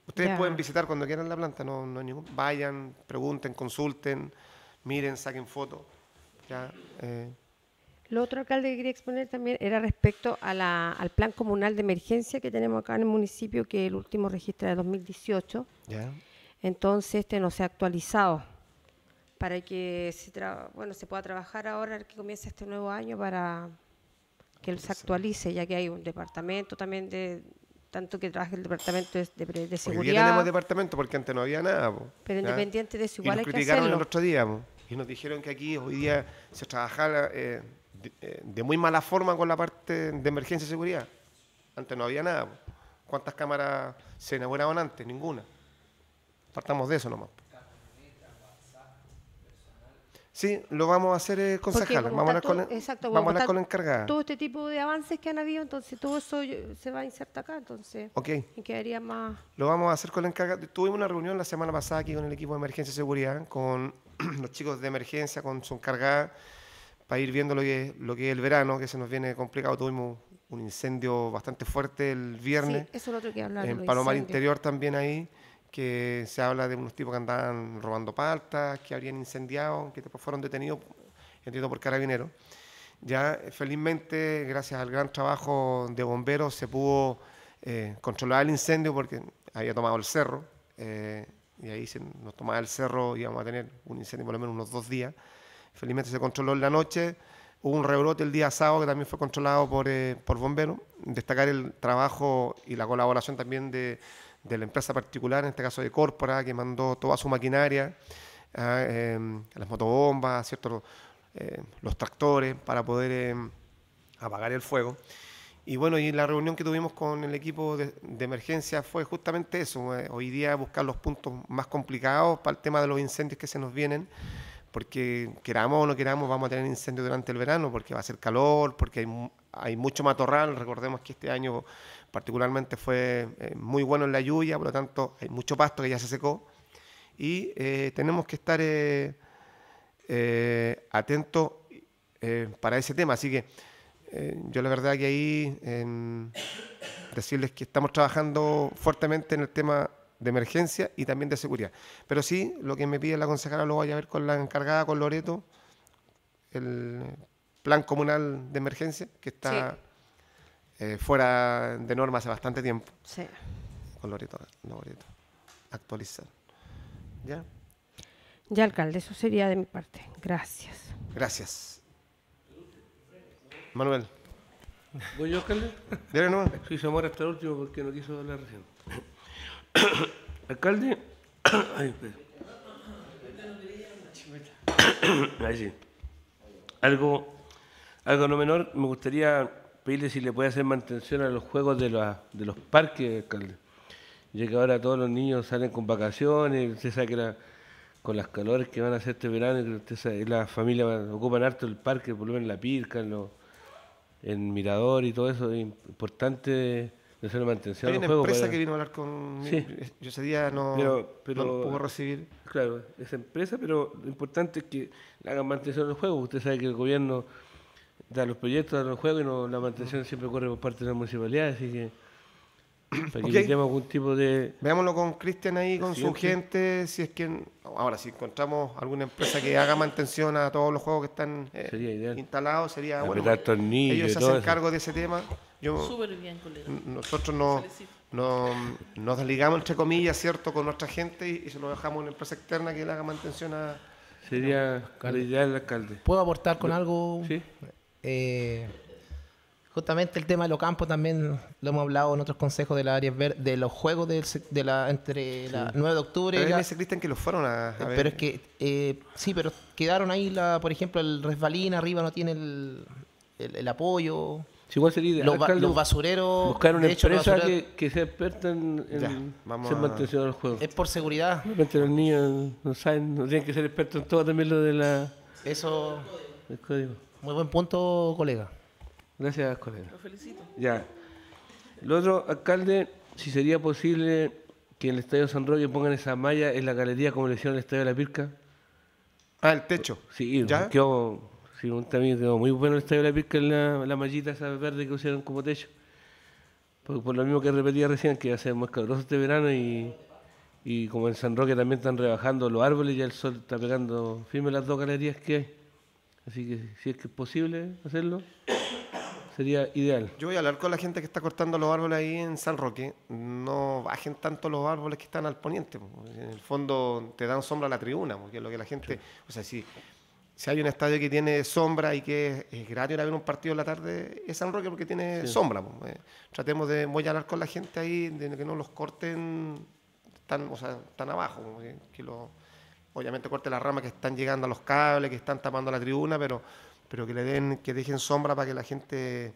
Ustedes pueden visitar cuando quieran la planta, no, no hay ningún. Vayan, pregunten, consulten, miren, saquen fotos. Eh. Lo otro, alcalde, que quería exponer también era respecto al plan comunal de emergencia que tenemos acá en el municipio, que el último registro de 2018. Entonces, este no se ha actualizado para que se, bueno, se pueda trabajar ahora que comience este nuevo año para que se actualice, ya que hay un departamento también de, tanto que trabaja el departamento de, de, seguridad. Hoy día tenemos departamento porque antes no había nada. pero independiente de su igual y nos criticaron el otro día y nos dijeron que aquí hoy día se trabajaba eh, eh, de, muy mala forma con la parte de emergencia y seguridad. Antes no había nada. ¿Cuántas cámaras se inauguraban antes? Ninguna. Partamos de eso nomás. Sí, lo vamos a hacer eh, Vamos, a con, exacto, vamos a hablar con la encargada. Todo este tipo de avances que han habido, entonces todo eso se va a insertar acá, entonces. Ok. Y quedaría más. Lo vamos a hacer con la encargada. Tuvimos una reunión la semana pasada aquí con el equipo de emergencia y seguridad, con los chicos de emergencia, con su encargada, para ir viendo lo que, es, lo que el verano, que se nos viene complicado. Tuvimos un incendio bastante fuerte el viernes. Sí, eso es lo otro que hablar. En Palomar Interior también ahí que se habla de unos tipos que andaban robando paltas, que habían incendiado, que después fueron detenidos, entiendo, por carabineros. Ya, eh, felizmente, gracias al gran trabajo de bomberos, se pudo eh, controlar el incendio porque había tomado el cerro, eh, y ahí se nos tomaba el cerro íbamos a tener un incendio por lo menos unos dos días. Felizmente se controló en la noche. Hubo un rebrote el día sábado que también fue controlado por, por bomberos. Destacar el trabajo y la colaboración también de de la empresa particular, en este caso de Corpora, que mandó toda su maquinaria, ah, em, las motobombas, em, los tractores para poder em, apagar el fuego. Y bueno, y la reunión que tuvimos con el equipo de, emergencia fue justamente eso, eh, hoy día buscar los puntos más complicados para el tema de los incendios que se nos vienen, porque queramos o no queramos vamos a tener incendios durante el verano, porque va a ser calor, porque hay mucho matorral, recordemos que este año particularmente fue eh, muy bueno en la lluvia, por lo tanto hay mucho pasto que ya se secó y eh, tenemos que estar eh, atentos para ese tema. Así que yo la verdad que ahí decirles que estamos trabajando fuertemente en el tema de emergencia y también de seguridad. Pero sí, lo que me pide la concejala lo voy a ver con la encargada, con Loreto, el plan comunal de emergencia que está... Eh, fuera de norma hace bastante tiempo. Sí. Colorito, colorito. Actualizar. ¿Ya? Ya, alcalde, eso sería de mi parte. Gracias. Gracias. Manuel. ¿Voy yo, alcalde? Dale nomás. Sí, se hasta el último porque no quiso hablar alcalde. Pues. Ahí sí. Algo, algo no menor, me gustaría pedirle si le puede hacer mantención a los juegos de, de los parques, alcalde. Ya que ahora todos los niños salen con vacaciones, usted sabe que con las calores que van a hacer este verano, usted sabe, la familia ocupan harto el parque, por lo menos en la pirca, en, Mirador y todo eso, es importante de hacer mantención. Hay una empresa que vino a hablar con... Yo ese día no, pero, pudo recibir. Claro, esa empresa, pero lo importante es que hagan mantención a los juegos. Usted sabe que el gobierno da los proyectos, de los juegos y no, la mantención siempre corre por parte de la municipalidad, así que algún tipo de... Veámoslo con Cristian ahí, con su gente, si es que... Ahora, si encontramos alguna empresa que haga mantención a todos los juegos que están eh, instalados, sería bueno. ellos se hacen cargo de ese tema. Súper bien, colega. Nosotros no, nos desligamos, entre comillas, ¿cierto?, con nuestra gente y, se lo dejamos a una empresa externa que le haga mantención a... Sería calidad el alcalde. ¿Puedo aportar con algo? Sí. Eh, justamente el tema de los campos también lo hemos hablado en otros consejos de las áreas de los juegos de, la, entre la 9 de octubre. Pero que los fueron a, eh, Pero es que, eh, sí, pero quedaron ahí, la, por ejemplo, el resbalín arriba no tiene el, apoyo. igual los, basureros. Buscar una hecho, empresa que, que, sea experta en, ser del juego. Es por seguridad. los niños no saben, no tienen que ser expertos en todo también lo de la. Eso. El código. Muy buen punto, colega. Gracias, colega. Lo felicito. Ya. Lo otro, alcalde, si sería posible que en el Estadio San Roque pongan esa malla en la galería como le hicieron en el Estadio de la Pirca. Ah, el techo. Sí, ¿Ya? Quedó, sí, también quedó muy bueno el Estadio de la Pirca, la, la mallita esa verde que usaron como techo. Por, por lo mismo que repetía recién, que va a ser muy caluroso este verano y, y como en San Roque también están rebajando los árboles, y el sol está pegando firme las dos galerías que hay. Así que si es que es posible hacerlo, sería ideal. Yo voy a hablar con la gente que está cortando los árboles ahí en San Roque. No bajen tanto los árboles que están al poniente. En el fondo te dan sombra a la tribuna, porque es lo que la gente... O sea, si, si hay un estadio que tiene sombra y que es, gratis ir a ver un partido en la tarde, es San Roque porque tiene sombra. Eh, tratemos de... Voy a hablar con la gente ahí, de que no los corten tan, o sea, tan abajo, que lo obviamente corte las ramas que están llegando a los cables, que están tapando la tribuna, pero, pero que le den, que dejen sombra para que la gente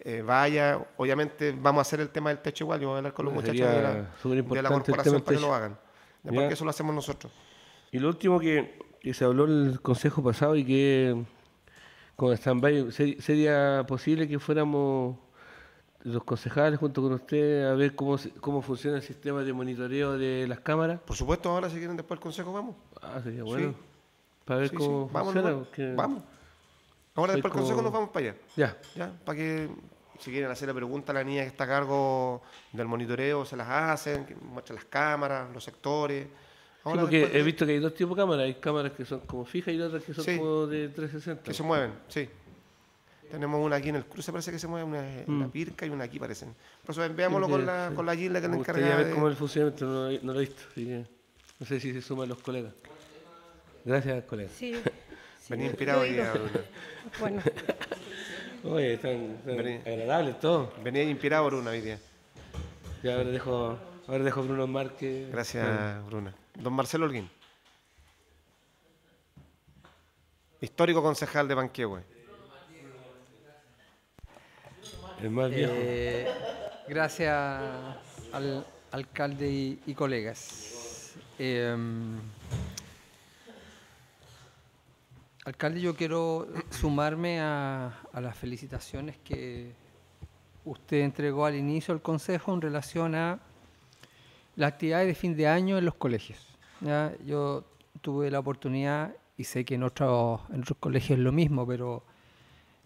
eh, vaya. Obviamente vamos a hacer el tema del techo igual, yo voy a hablar con los muchachos de la, corporación para que lo hagan. porque eso lo hacemos nosotros. Y lo último que, se habló en el consejo pasado y que con stand-by, ¿sería posible que fuéramos los concejales junto con usted a ver cómo, cómo funciona el sistema de monitoreo de las cámaras? Por supuesto, ahora si quieren después el consejo vamos. Ah, sería bueno. Para ver cómo Vamos, funciona. Vamos. Ahora después del consejo nos vamos para allá. Ya. Ya, para que si quieren hacer la pregunta la niña que está a cargo del monitoreo, se las hacen, muestran las cámaras, los sectores. sí, he visto que hay dos tipos de cámaras. Hay cámaras que son como fijas y otras que son como de 360. Que se mueven, sí. Tenemos una aquí en el cruce, parece que se mueve, una la mm. pirca y una aquí, parecen. Por eso veámoslo con, la, con la que le encarga. Quería ver cómo el funcionamiento, no, lo he visto, no sé si se suman los colegas. Gracias, colegas. Sí. Venía inspirado hoy día, Bueno. Oye, están, están agradables todos. Venía inspirado por hoy día. Ya ahora dejo, ahora dejo Bruno Márquez. Gracias, Bruno. Bruna. Don Marcelo Holguín. Histórico concejal de Banquehue. Eh, gracias al alcalde y, colegas. Em, alcalde, yo quiero sumarme a, las felicitaciones que usted entregó al inicio del Consejo en relación a las actividades de fin de año en los colegios. Yo tuve la oportunidad, y sé que en, otros en otros colegios es lo mismo, pero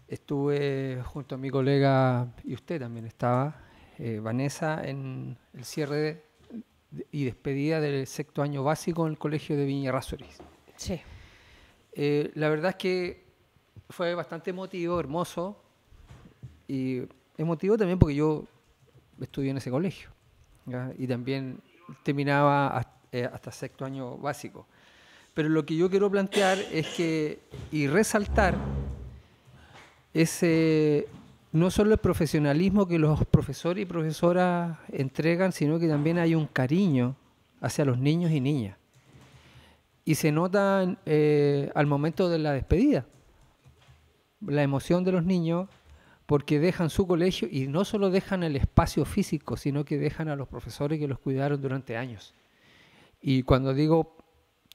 Estuve junto a mi colega, y usted también estaba, eh, Vanessa, en el cierre y despedida del sexto año básico en el colegio de Viña Rasuris. Sí. Eh, la verdad es que fue bastante emotivo, hermoso, y emotivo también porque yo estudié en ese colegio, y también terminaba eh, hasta sexto año básico. Pero lo que yo quiero plantear es que, y resaltar, es no solo el profesionalismo que los profesores y profesoras entregan, sino que también hay un cariño hacia los niños y niñas. Y se nota eh, al momento de la despedida, la emoción de los niños, porque dejan su colegio y no solo dejan el espacio físico, sino que dejan a los profesores que los cuidaron durante años. Y cuando digo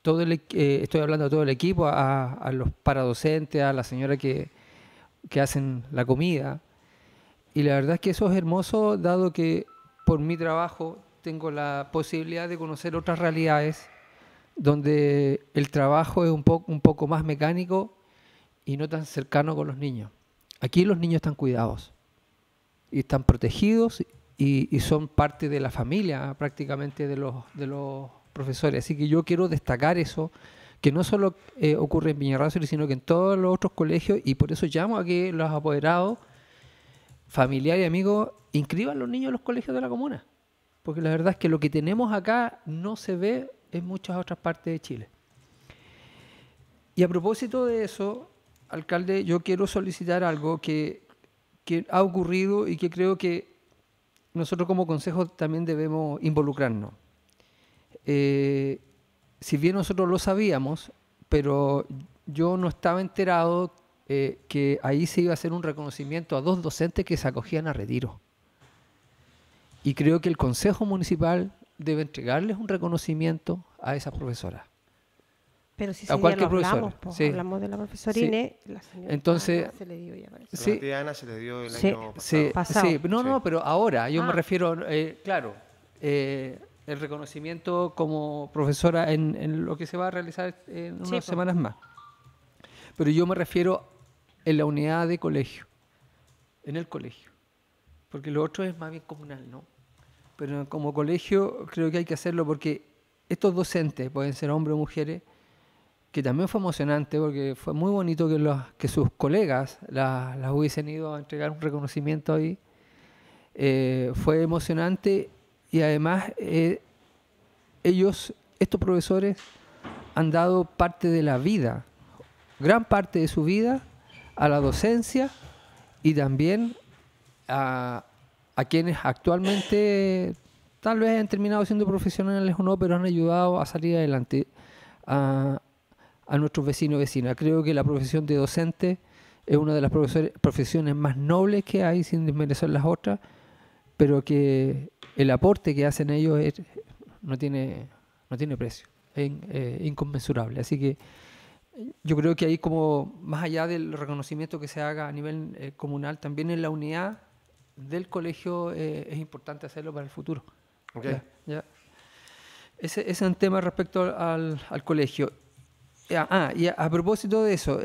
todo eh, estoy hablando a todo el equipo, a, a los paradocentes, a la señora que, que hacen la comida. Y la verdad es que eso es hermoso, dado que por mi trabajo tengo la posibilidad de conocer otras realidades donde el trabajo es un, un poco más mecánico y no tan cercano con los niños. Aquí los niños están cuidados y están protegidos y, son parte de la familia prácticamente de los, de los profesores. Así que yo quiero destacar eso que no solo eh, ocurre en Piñarrazo, sino que en todos los otros colegios, y por eso llamo a que los apoderados, familiares y amigos, inscriban los niños en los colegios de la comuna. Porque la verdad es que lo que tenemos acá no se ve en muchas otras partes de Chile. Y a propósito de eso, alcalde, yo quiero solicitar algo que, que ha ocurrido y que creo que nosotros como consejo también debemos involucrarnos. Eh, si bien nosotros lo sabíamos, pero yo no estaba enterado eh, que ahí se iba a hacer un reconocimiento a dos docentes que se acogían a retiro. Y creo que el Consejo Municipal debe entregarles un reconocimiento a esas profesoras. Pero si a cualquier profesora. Hablamos, hablamos de la profesora la señora Entonces, se le dio el pasado. No, no, pero ahora, yo me ah. refiero, eh, claro, eh, el reconocimiento como profesora en, lo que se va a realizar en unas semanas más. Pero yo me refiero en la unidad de colegio, en el colegio, porque lo otro es más bien comunal, ¿no? Pero como colegio creo que hay que hacerlo porque estos docentes, pueden ser hombres o mujeres, que también fue emocionante porque fue muy bonito que, los, que sus colegas las, hubiesen ido a entregar un reconocimiento ahí. Eh, fue emocionante y además eh, ellos, estos profesores, han dado parte de la vida, gran parte de su vida, a la docencia y también a, quienes actualmente tal vez han terminado siendo profesionales o no, pero han ayudado a salir adelante a, a nuestros vecinos y vecinas. Creo que la profesión de docente es una de las profesiones más nobles que hay, sin desmerecer las otras, pero que el aporte que hacen ellos no, tiene, precio, es eh, inconmensurable. Así que eh, yo creo que ahí como más allá del reconocimiento que se haga a nivel eh, comunal, también en la unidad del colegio es importante hacerlo para el futuro. Ese, es un tema respecto al, colegio. Ah, y a, propósito de eso,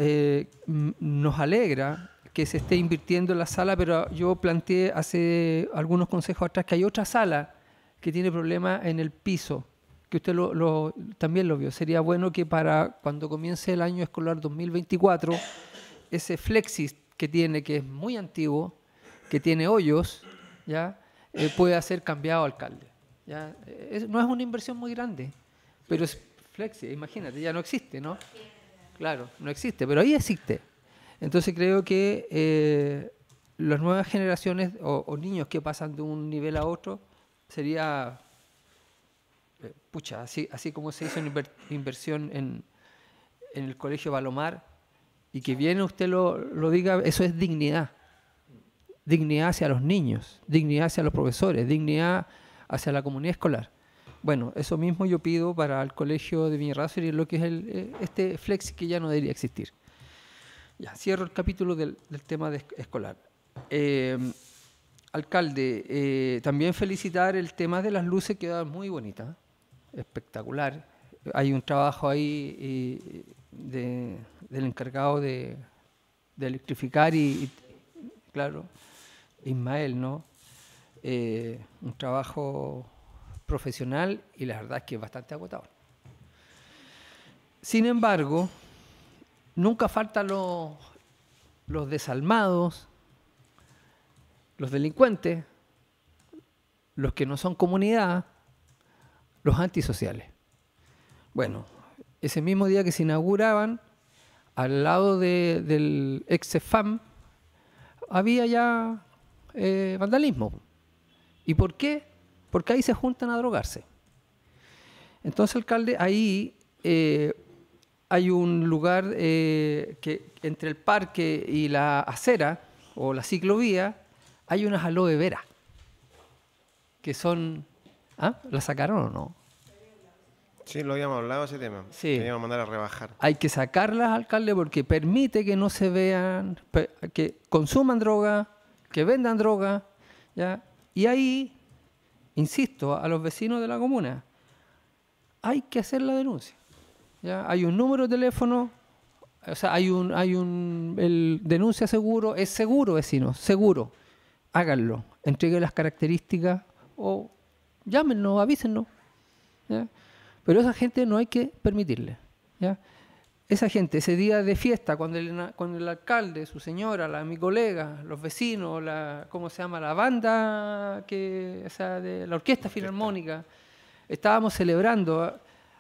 nos alegra que se esté invirtiendo en la sala, pero yo planteé hace algunos consejos atrás que hay otra sala que tiene problemas en el piso, que usted lo, también lo vio. Sería bueno que para cuando comience el año escolar 2024, ese flexis que tiene, que es muy antiguo, que tiene hoyos, ya eh, pueda ser cambiado alcalde. ¿ya? no es una inversión muy grande, pero es flexi, imagínate, ya no existe, ¿no? Claro, no existe, pero ahí existe. Entonces creo que eh, las nuevas generaciones o, niños que pasan de un nivel a otro sería, eh, pucha, así, así como se hizo una inversión en, el colegio Balomar, y que viene usted lo, diga, eso es dignidad. Dignidad hacia los niños, dignidad hacia los profesores, dignidad hacia la comunidad escolar. Bueno, eso mismo yo pido para el colegio de Viñerrazo y lo que es eh, este flex que ya no debería existir. Ya, cierro el capítulo del, tema de escolar. Em, alcalde, eh, también felicitar el tema de las luces, queda muy bonita, espectacular. Hay un trabajo ahí eh, del encargado de, electrificar y, claro, Ismael, ¿no? Eh, un trabajo profesional y la verdad es que es bastante agotado. Sin embargo, Nunca faltan los, los desalmados, los delincuentes, los que no son comunidad, los antisociales. Bueno, ese mismo día que se inauguraban, al lado de, del ex -FAM, había ya eh, vandalismo. ¿Y por qué? Porque ahí se juntan a drogarse. Entonces, alcalde, ahí eh, hay un lugar eh, que entre el parque y la acera o la ciclovía hay unas aloe vera que son. ¿Ah? ¿La sacaron o no? Sí, lo habíamos hablado ese tema. Sí. que mandar a rebajar. Hay que sacarlas, alcalde, porque permite que no se vean, que consuman droga, que vendan droga, ¿ya? Y ahí, insisto, a los vecinos de la comuna, hay que hacer la denuncia. Hay un número de teléfono, o sea, hay un, hay un, el denuncia seguro, es seguro, vecino, seguro. Háganlo, entreguen las características o llámenlo, avísenos. Pero esa gente no hay que permitirle. Esa gente, ese día de fiesta, cuando el, el alcalde, su señora, mi colega, los vecinos, la, ¿cómo se llama? La banda, que, de la orquesta. filarmónica, estábamos celebrando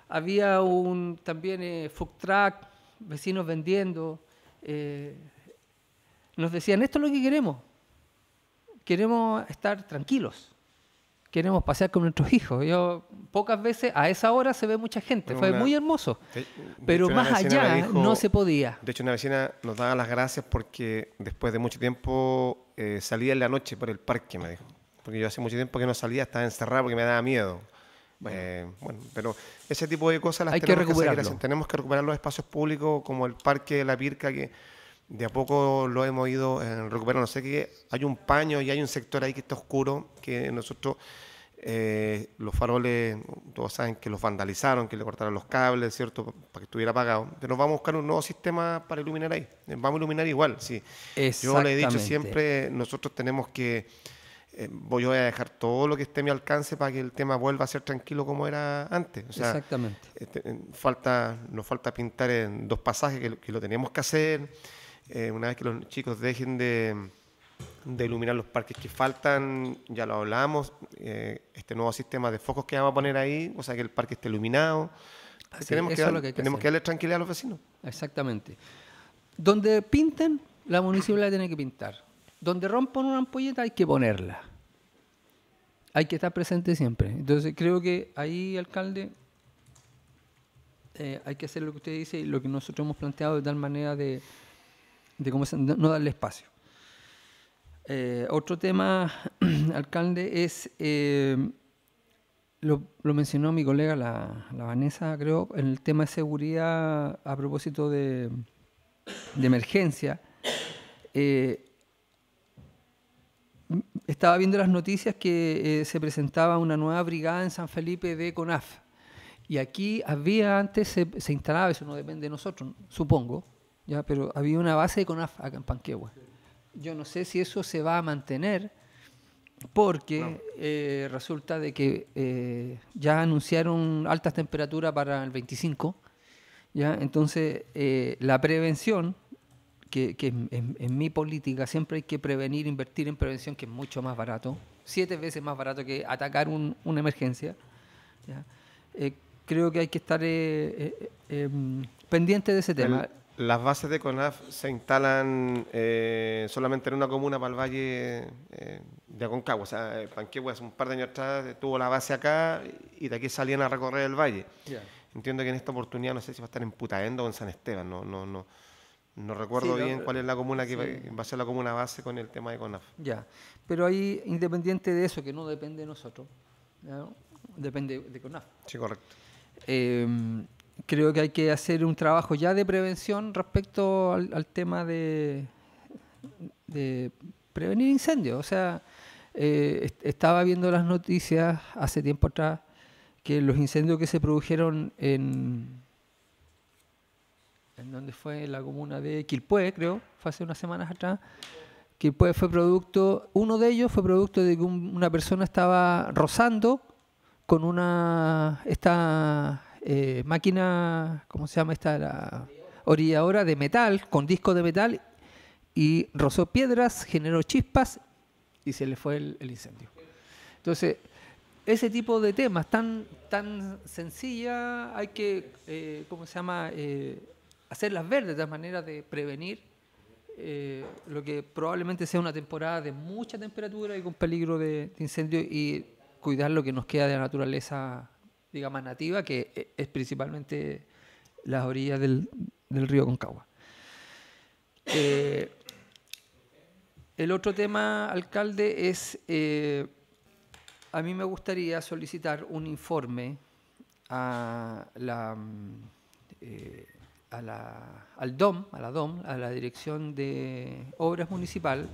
había un, también eh, food truck, vecinos vendiendo. Eh, nos decían, esto es lo que queremos. Queremos estar tranquilos. Queremos pasear con nuestros hijos. Yo pocas veces a esa hora se ve mucha gente. Fue muy hermoso. pero más allá no se podía. De hecho, una vecina nos daba las gracias porque después de mucho tiempo eh, salía en la noche por el parque, me dijo. Porque yo hace mucho tiempo que no salía, estaba encerrado porque me daba miedo. Eh, bueno, pero ese tipo de cosas las tenemos que, recuperar Tenemos que recuperar los espacios públicos como el Parque de la Pirca, que de a poco lo hemos ido eh, recuperando. Sé que hay un paño y hay un sector ahí que está oscuro, que nosotros, eh, los faroles, todos saben que los vandalizaron, que le cortaron los cables, ¿cierto? Para que estuviera apagado. Pero vamos a buscar un nuevo sistema para iluminar ahí. Vamos a iluminar igual, sí. Yo le he dicho siempre, nosotros tenemos que eh, voy a dejar todo lo que esté a mi alcance para que el tema vuelva a ser tranquilo como era antes. Exactamente. Este, falta, nos falta pintar en dos pasajes que, lo tenemos que hacer. Eh, una vez que los chicos dejen de, iluminar los parques que faltan, ya lo hablamos, eh, este nuevo sistema de focos que vamos a poner ahí, o sea, que el parque esté iluminado. tenemos que, tenemos que darle tranquilidad a los vecinos. Exactamente. Donde pinten, la municipalidad tiene que pintar donde rompan una ampolleta hay que ponerla. Hay que estar presente siempre. Entonces creo que ahí, alcalde, eh, hay que hacer lo que usted dice y lo que nosotros hemos planteado de tal manera de, cómo no darle espacio. Eh, otro tema, alcalde, es, eh, lo, mencionó mi colega, la, Vanessa, creo, en el tema de seguridad a propósito de, emergencia estaba viendo las noticias que eh, se presentaba una nueva brigada en San Felipe de CONAF. Y aquí había antes, se, instalaba, eso no depende de nosotros, supongo, ya, pero había una base de CONAF acá en Panquehue. Yo no sé si eso se va a mantener, porque eh, resulta de que eh, ya anunciaron altas temperaturas para el 25, ya, entonces la prevención que, en, mi política siempre hay que prevenir, invertir en prevención, que es mucho más barato, siete veces más barato que atacar una emergencia. Eh, creo que hay que estar eh, eh, em, pendiente de ese tema. las bases de CONAF se instalan solamente en una comuna para el valle de Aconcagua. O sea, Panquehue hace un par de años atrás tuvo la base acá y de aquí salían a recorrer el valle. Entiendo que en esta oportunidad no sé si va a estar en Putaendo o en San Esteban, no, no, no no recuerdo bien cuál es la comuna que va a ser la comuna base con el tema de CONAF. Ya, pero ahí, independiente de eso, que no depende de nosotros, depende de CONAF. Sí, correcto. Em, creo que hay que hacer un trabajo ya de prevención respecto al, tema de, de, prevenir incendios. O sea, eh, estaba viendo las noticias hace tiempo atrás que los incendios que se produjeron en en donde fue la comuna de Quilpué, creo, fue hace unas semanas atrás, Quilpué fue producto, uno de ellos fue producto de que una persona estaba rozando con una, esta eh, máquina, ¿cómo se llama esta? La orilladora de metal, con disco de metal, y rozó piedras, generó chispas y se le fue el, incendio. Entonces, ese tipo de temas tan, tan sencilla hay que, eh, ¿cómo se llama?, eh, hacerlas verdes de tal manera de prevenir eh, lo que probablemente sea una temporada de mucha temperatura y con peligro de, incendio y cuidar lo que nos queda de la naturaleza, digamos, nativa, que e, es principalmente las orillas del, río Concagua. Eh, el otro tema, alcalde, es, eh, a mí me gustaría solicitar un informe a la a la, al DOM, a la DOM, a la Dirección de Obras Municipal,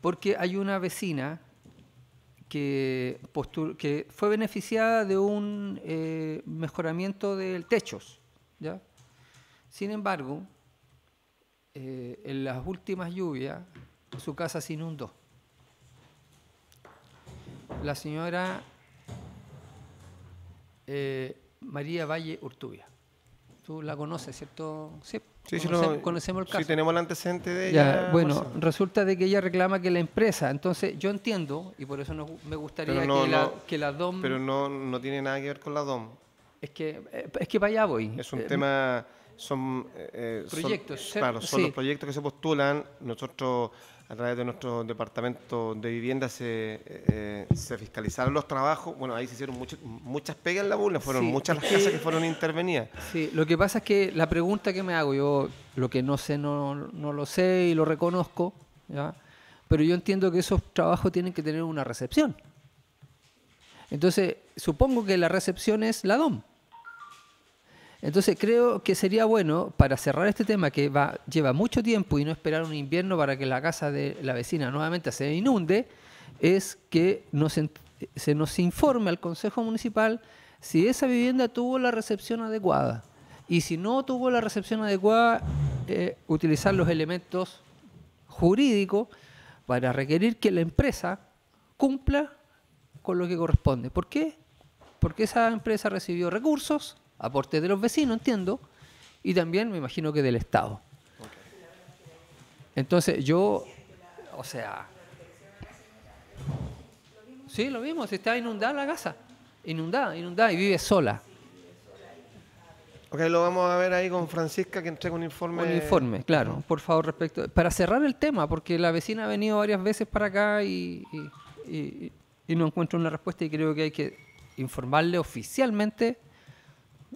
porque hay una vecina que, que fue beneficiada de un eh, mejoramiento de techos. Sin embargo, eh, en las últimas lluvias su casa se inundó. La señora eh, María Valle Urtubia. Tú la conoces, ¿cierto? Sí, conocemos, el caso. Sí, tenemos el antecedente de ella. bueno, pues, resulta de que ella reclama que la empresa, entonces yo entiendo, y por eso me gustaría que, la, DOM... Pero no, tiene nada que ver con la DOM. Es que, es que para allá voy. Es un eh, tema... Son eh, eh, proyectos. Son, claro, son los proyectos que se postulan. Nosotros a través de nuestro departamento de vivienda se, eh, eh, se fiscalizaron los trabajos. Bueno, ahí se hicieron muchas pegas en la burla, fueron muchas las casas que, fueron intervenidas. Sí, lo que pasa es que la pregunta que me hago, yo lo que no sé no, lo sé y lo reconozco, pero yo entiendo que esos trabajos tienen que tener una recepción. Entonces, supongo que la recepción es la DOM. Entonces creo que sería bueno para cerrar este tema que va, lleva mucho tiempo y no esperar un invierno para que la casa de la vecina nuevamente se inunde, es que se nos informe al Consejo Municipal si esa vivienda tuvo la recepción adecuada. Y si no tuvo la recepción adecuada, eh, utilizar los elementos jurídicos para requerir que la empresa cumpla con lo que corresponde. ¿Por qué? Porque esa empresa recibió recursos, Aporte de los vecinos, entiendo, y también me imagino que del Estado. Entonces yo, o sea, sí, lo mismo, está inundada la casa, inundada, inundada y vive sola. Ok, lo vamos a ver ahí con Francisca que entrega un informe. Un informe, claro, por favor, respecto. Para cerrar el tema, porque la vecina ha venido varias veces para acá y, y, y no encuentro una respuesta y creo que hay que informarle oficialmente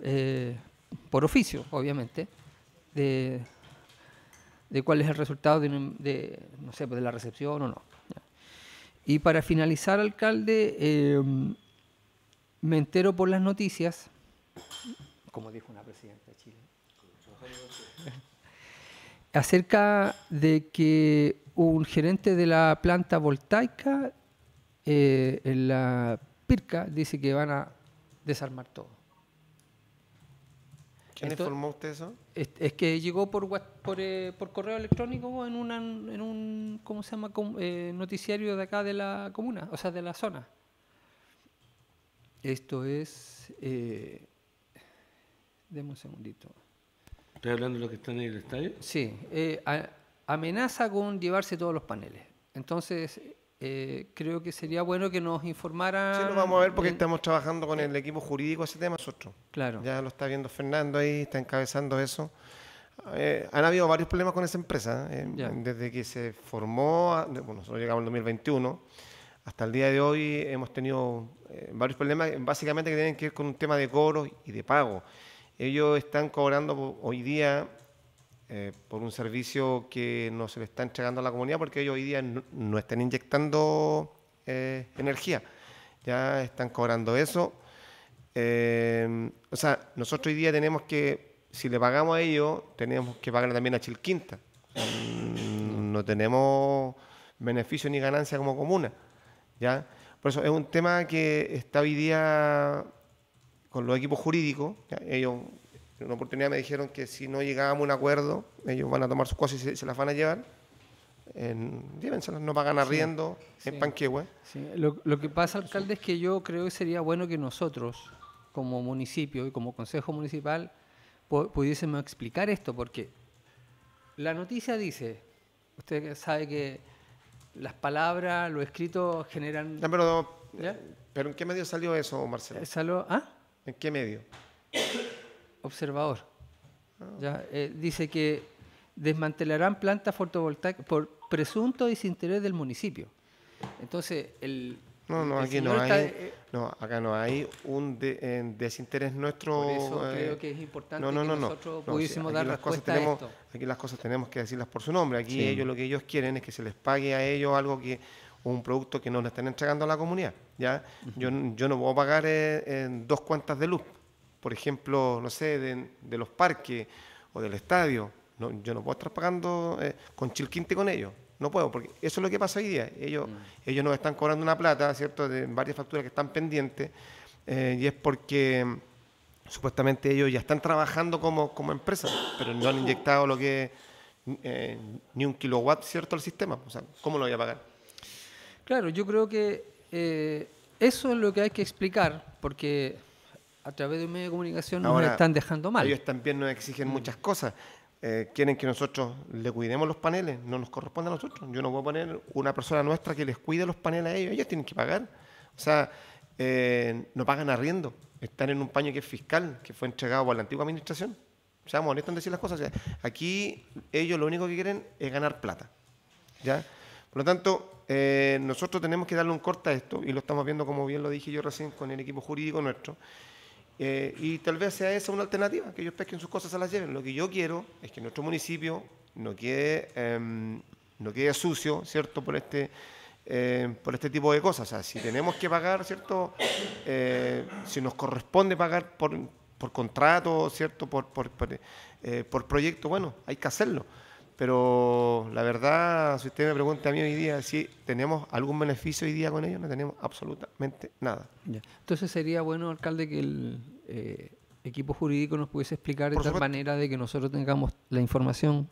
eh, por oficio, obviamente, de, cuál es el resultado de, no sé, pues, de la recepción o no. Y para finalizar, alcalde, em, me entero por las noticias, como dijo una presidenta Chile, acerca de que un gerente de la planta voltaica eh, en la Pirca dice que van a desarmar todo. ¿Quién informó usted eso? Es, que llegó por eh, por, correo electrónico en, una, en un ¿cómo se llama? Eh, noticiario de acá de la comuna, o sea, de la zona. Esto es... Eh, deme un segundito. ¿Estoy hablando de lo que está en el estadio? Sí. Eh, amenaza con llevarse todos los paneles. Entonces, eh, creo que sería bueno que nos informara... Sí, lo vamos a ver porque estamos trabajando con el equipo jurídico ese tema nosotros. Claro. Ya lo está viendo Fernando ahí, está encabezando eso. Eh, han habido varios problemas con esa empresa. Eh, desde que se formó, bueno, nosotros llegamos en 2021, hasta el día de hoy hemos tenido varios problemas, básicamente que tienen que ver con un tema de cobro y de pago. Ellos están cobrando hoy día eh, por un servicio que no se le está entregando a la comunidad porque ellos hoy día no, están inyectando eh, energía, ya están cobrando eso. Eh, o sea, nosotros hoy día tenemos que, si le pagamos a ellos, tenemos que pagar también a Chilquinta. Mm, no tenemos beneficio ni ganancia como comuna, ya. Por eso es un tema que está hoy día con los equipos jurídicos, ellos una oportunidad me dijeron que si no llegábamos a un acuerdo, ellos van a tomar sus cosas y se, las van a llevar. En, llévenselas, no pagan arriendo en Panquehue. Lo, que pasa, alcalde, es que yo creo que sería bueno que nosotros, como municipio y como consejo municipal, pudiésemos explicar esto, porque la noticia dice, usted sabe que las palabras, lo escrito generan... Eh, pero, ¿en qué medio salió eso, Marcelo? Eh, ¿ah? ¿En qué medio? observador. Ah, ¿ya? Eh, dice que desmantelarán plantas fotovoltaicas por presunto desinterés del municipio. Entonces, el... No, no, aquí no hay, eh, no, acá no hay un eh, desinterés nuestro. Por eso creo que es importante que nosotros pudiésemos dar respuesta Aquí las cosas tenemos que decirlas por su nombre. Aquí ellos lo que ellos quieren es que se les pague a ellos algo que un producto que no le están entregando a la comunidad. ¿ya? yo, yo no puedo pagar dos cuantas de luz por ejemplo, no sé, de, los parques o del estadio. yo no puedo estar pagando eh, con chilquinte con ellos. No puedo, porque eso es lo que pasa hoy día. Ellos, mm. ellos nos están cobrando una plata, ¿cierto?, de varias facturas que están pendientes, eh, y es porque mm, supuestamente ellos ya están trabajando como, como empresa, pero no han inyectado lo que eh, ni un kilowatt, ¿cierto?, al sistema. O sea, ¿cómo lo voy a pagar? Claro, yo creo que eso es lo que hay que explicar, porque a través de un medio de comunicación Ahora, nos están dejando mal. Ellos también nos exigen mm. muchas cosas. Eh, quieren que nosotros le cuidemos los paneles, no nos corresponde a nosotros. Yo no voy a poner una persona nuestra que les cuide los paneles a ellos, ellos tienen que pagar. O sea, eh, no pagan arriendo, están en un paño que es fiscal, que fue entregado por la antigua administración. Seamos honestos en decir las cosas. aquí ellos lo único que quieren es ganar plata. ¿ya? Por lo tanto, eh, nosotros tenemos que darle un corte a esto, y lo estamos viendo, como bien lo dije yo recién, con el equipo jurídico nuestro. Eh, y tal vez sea esa una alternativa, que ellos pesquen sus cosas, se las lleven. Lo que yo quiero es que nuestro municipio no quede, em, no quede sucio, ¿cierto?, por este, em, por este tipo de cosas. si tenemos que pagar, ¿cierto?, eh, si nos corresponde pagar por, por contrato, ¿cierto?, por, por, por eh, proyecto, bueno, hay que hacerlo pero la verdad, si usted me pregunta a mí hoy día si tenemos algún beneficio hoy día con ellos, no tenemos absolutamente nada. Entonces sería bueno, alcalde, que el eh, equipo jurídico nos pudiese explicar de tal manera de que nosotros tengamos la información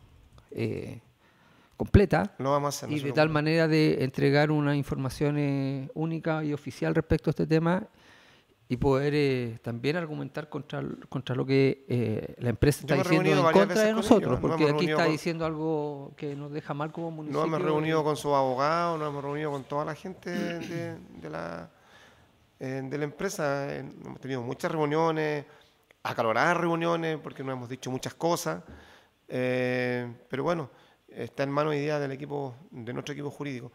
eh, completa y de tal manera de entregar una información eh, única y oficial respecto a este tema y poder eh, también argumentar contra, contra lo que eh, la empresa está diciendo en contra de nosotros, porque aquí está diciendo algo que nos deja mal como municipio. No hemos reunido con sus abogados, no hemos reunido con toda la gente de, la, eh, de la empresa, hemos tenido muchas reuniones, acaloradas reuniones, porque nos hemos dicho muchas cosas, pero bueno, está en manos ideas del equipo, de nuestro equipo jurídico.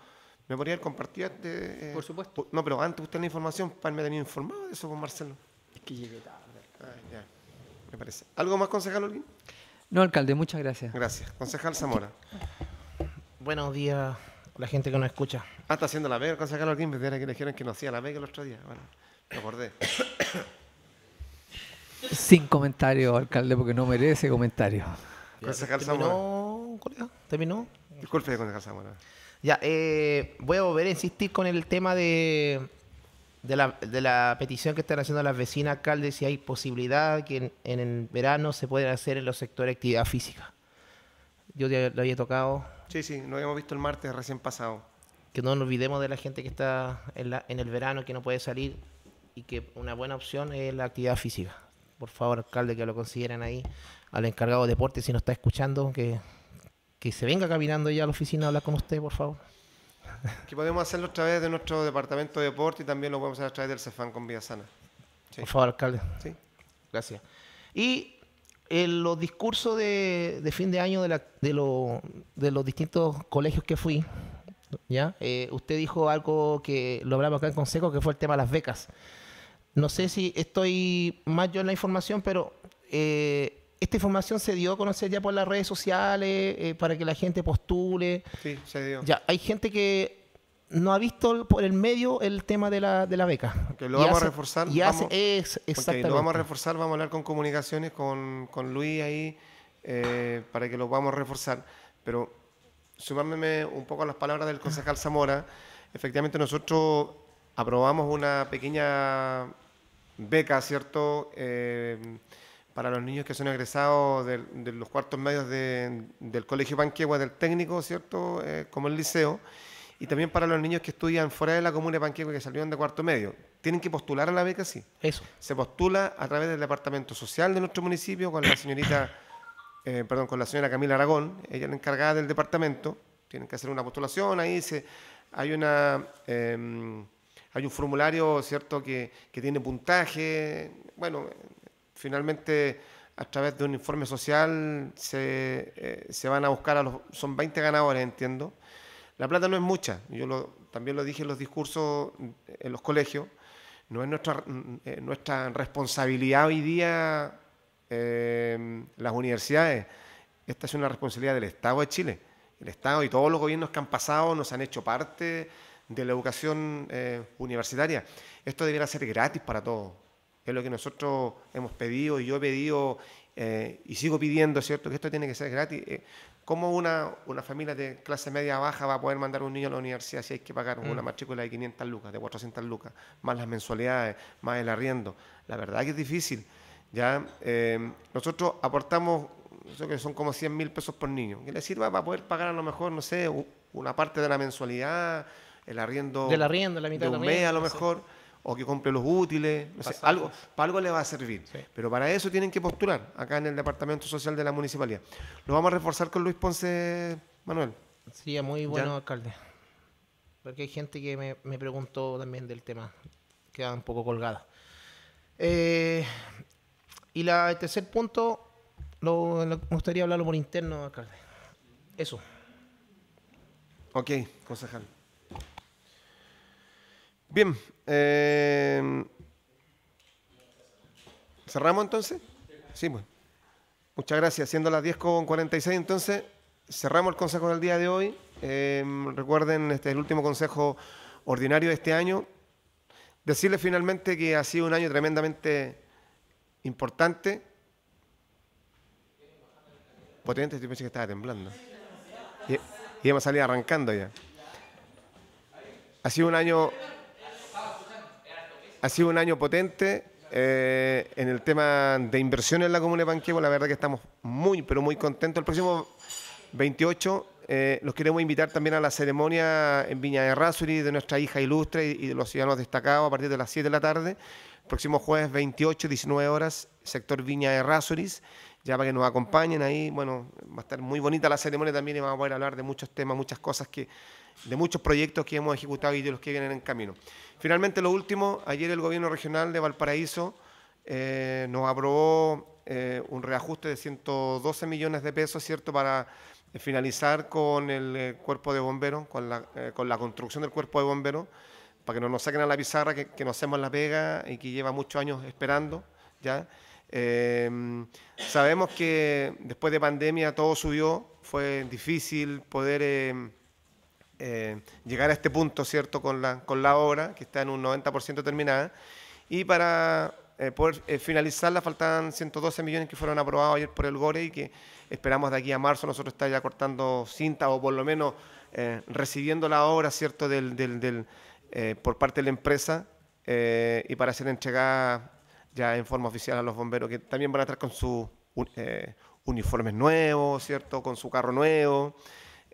¿Me podría compartir? Eh, eh, Por supuesto. No, pero antes usted la información para pues, me tenido informado de eso con pues, Marcelo. Es que llegué tarde. Ah, ya. Me parece. ¿Algo más, concejal Olguín? No, alcalde, muchas gracias. Gracias. Concejal Zamora. Buenos días a la gente que nos escucha. Ah, está haciendo la vega, concejal Olguín, me que dijeron que no hacía la vega el otro día. Bueno, me acordé. Sin comentario, alcalde, porque no merece comentario. Concejal Zamora No, colega, ¿Terminó? Disculpe, concejal Zamora. Ya, eh, voy a volver a insistir con el tema de, de, la, petición que están haciendo las vecinas alcaldes, si hay posibilidad que en, el verano se pueden hacer en los sectores de actividad física. Yo te, lo había tocado. Sí, sí, lo habíamos visto el martes recién pasado. Que no nos olvidemos de la gente que está en, el verano, que no puede salir y que una buena opción es la actividad física. Por favor, alcalde, que lo consideren ahí. Al encargado de deporte, si nos está escuchando, que que se venga caminando ya a la oficina a hablar con usted, por favor. Que podemos hacerlo a través de nuestro departamento de deporte y también lo podemos hacer a través del Cefán con Vida Sana. Por favor, alcalde. Sí. Gracias. Y en eh, los discursos de, fin de año de, los distintos colegios que fui, ¿ya? Eh, usted dijo algo que lo hablamos acá en Consejo, que fue el tema de las becas. No sé si estoy más yo en la información, pero eh, esta información se dio a conocer ya por las redes sociales, eh, para que la gente postule. Sí, se dio. Ya, hay gente que no ha visto por el medio el tema de la, de la beca. Que lo vamos a reforzar. Y vamos, hace, es, exactamente. Lo vamos a reforzar, vamos a hablar con comunicaciones, con, con Luis ahí, eh, para que lo vamos a reforzar. Pero sumándome un poco a las palabras del concejal Zamora, efectivamente nosotros aprobamos una pequeña beca, ¿cierto? Eh, para los niños que son egresados de, los cuartos medios del Colegio Panquegua, del técnico, ¿cierto? Eh, como el liceo, y también para los niños que estudian fuera de la comuna de Panquegua que salieron de cuarto medio. ¿Tienen que postular a la beca? Sí. Eso. Se postula a través del Departamento Social de nuestro municipio con la señorita, eh, perdón, con la señora Camila Aragón, ella es la encargada del departamento. Tienen que hacer una postulación, ahí se, hay una... Em, hay un formulario, ¿cierto?, que, que tiene puntaje, bueno, finalmente a través de un informe social se, eh, van a buscar a los... Son 20 ganadores, entiendo. La plata no es mucha, yo lo, también lo dije en los discursos en los colegios, no es nuestra, eh, nuestra responsabilidad hoy día eh, las universidades, esta es una responsabilidad del Estado de Chile. El Estado y todos los gobiernos que han pasado nos han hecho parte de la educación universitaria. Esto debiera ser gratis para todos es lo que nosotros hemos pedido y yo he pedido eh, y sigo pidiendo, ¿cierto? Que esto tiene que ser gratis. Eh, ¿Cómo una, familia de clase media baja va a poder mandar a un niño a la universidad si hay que pagar una mm. matrícula de 500 lucas, de 400 lucas, más las mensualidades, más el arriendo? La verdad que es difícil. ¿ya? Eh, nosotros aportamos, creo que son como 100 mil pesos por niño, que le sirva para poder pagar a lo mejor, no sé, una parte de la mensualidad, el arriendo. Del arriendo, la mitad de un mes a lo mejor o que compre los útiles, algo, para algo le va a servir. Pero para eso tienen que postular acá en el Departamento Social de la Municipalidad. Lo vamos a reforzar con Luis Ponce, Manuel. Sí, muy bueno, alcalde. Porque hay gente que me, preguntó también del tema, queda un poco colgada. Eh, y el tercer punto, lo, me gustaría hablarlo por interno, alcalde. Eso. Ok, concejal. Bien. Em, ¿Cerramos entonces? Sí, bueno. Muchas gracias. Siendo las 10 con 46, entonces cerramos el consejo del día de hoy. Em, recuerden, este es el último consejo ordinario de este año. Decirles finalmente que ha sido un año tremendamente importante. Potente, yo pensé que estaba temblando. Y, hemos salido arrancando ya. Ha sido un año ha sido un año potente. Eh, en el tema de inversión en la comuna de Panquevo. la verdad que estamos muy, pero muy contentos. El próximo 28 eh, los queremos invitar también a la ceremonia en Viña de Rasuri de nuestra hija ilustre y, de los ciudadanos destacados a partir de las 7 de la tarde. Próximo jueves 28, 19 horas, sector Viña de Rasuris, ya para que nos acompañen ahí. Bueno, va a estar muy bonita la ceremonia también y vamos a poder hablar de muchos temas, muchas cosas que de muchos proyectos que hemos ejecutado y de los que vienen en camino. Finalmente, lo último, ayer el Gobierno Regional de Valparaíso eh, nos aprobó eh, un reajuste de 112 millones de pesos, ¿cierto?, para eh, finalizar con el cuerpo de bomberos, con la, construcción del cuerpo de bomberos, para que no nos saquen a la pizarra que, que nos hacemos la pega y que lleva muchos años esperando, ¿ya?, sabemos que después de pandemia todo subió, fue difícil poder eh, llegar a este punto, ¿cierto?, con la, con la obra, que está en un 90% terminada. Y para eh, poder eh, finalizarla faltan 112 millones que fueron aprobados ayer por el GORE y que esperamos de aquí a marzo nosotros estar ya cortando cinta o por lo menos recibiendo la obra, ¿cierto?, del, del, por parte de la empresa y para ser entregada ya en forma oficial a los bomberos, que también van a estar con sus uniformes nuevos, ¿cierto?, con su carro nuevo.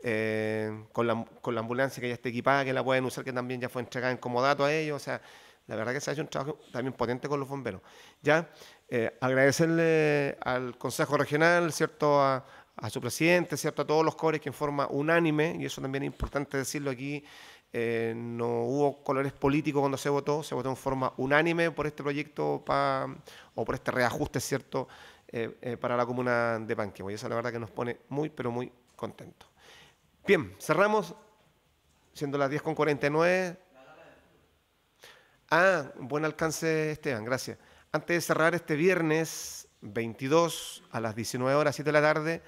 Eh, con, la, ambulancia que ya está equipada, que la pueden usar, que también ya fue entregada en comodato a ellos. O sea, la verdad que se ha hecho un trabajo también potente con los bomberos. Ya eh, agradecerle al Consejo Regional, ¿cierto? A, su presidente, ¿cierto? A todos los colores que en forma unánime, y eso también es importante decirlo aquí, eh, no hubo colores políticos cuando se votó, se votó en forma unánime por este proyecto o por este reajuste, ¿cierto? para la comuna de Panquemo. Y eso la verdad que nos pone muy, pero muy contentos. Bien, cerramos siendo las con nueve. Ah, buen alcance Esteban, gracias. Antes de cerrar este viernes 22 a las 19 horas 7 de la tarde,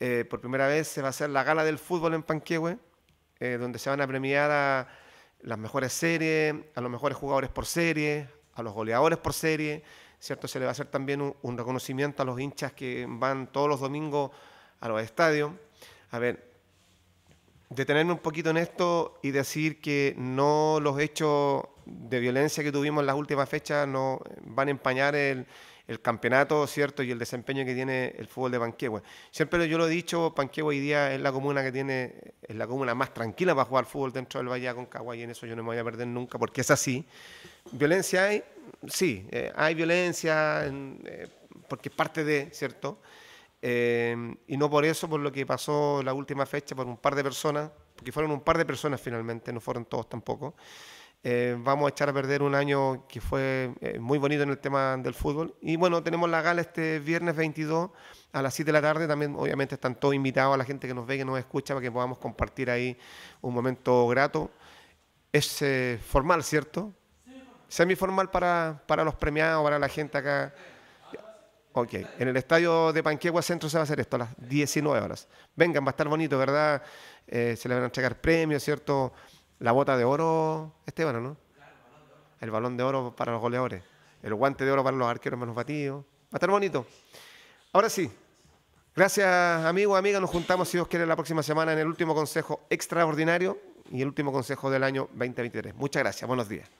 eh, por primera vez se va a hacer la gala del fútbol en Panquehue, eh, donde se van a premiar a las mejores series, a los mejores jugadores por serie, a los goleadores por serie, ¿cierto? Se le va a hacer también un reconocimiento a los hinchas que van todos los domingos a los estadios. A ver, detenerme un poquito en esto y decir que no los hechos de violencia que tuvimos en las últimas fechas no van a empañar el, campeonato, ¿cierto? Y el desempeño que tiene el fútbol de Panquehue. Siempre yo lo he dicho, Panquehue hoy día es la comuna que tiene, es la comuna más tranquila para jugar fútbol dentro del Valle de Aconcagua y en eso yo no me voy a perder nunca porque es así. ¿Violencia hay? Sí, eh, hay violencia eh, porque es parte de, ¿cierto? Em, y no por eso, por lo que pasó la última fecha, por un par de personas, porque fueron un par de personas finalmente, no fueron todos tampoco. Eh, vamos a echar a perder un año que fue eh, muy bonito en el tema del fútbol. Y bueno, tenemos la gala este viernes 22 a las 7 de la tarde. También obviamente están todos invitados a la gente que nos ve, que nos escucha, para que podamos compartir ahí un momento grato. Es eh, formal, ¿cierto? Semiformal para, para los premiados, para la gente acá. Ok, en el estadio de Panquegua Centro se va a hacer esto a las 19 horas. Vengan, va a estar bonito, ¿verdad? Eh, se le van a entregar premios, ¿cierto? La bota de oro, Esteban, ¿no? El balón de oro para los goleadores. El guante de oro para los arqueros menos batidos. Va a estar bonito. Ahora sí, Gracias, amigos, amigas. Nos juntamos, si Dios quiere, la próxima semana en el último consejo extraordinario y el último consejo del año 2023. Muchas gracias. Buenos días.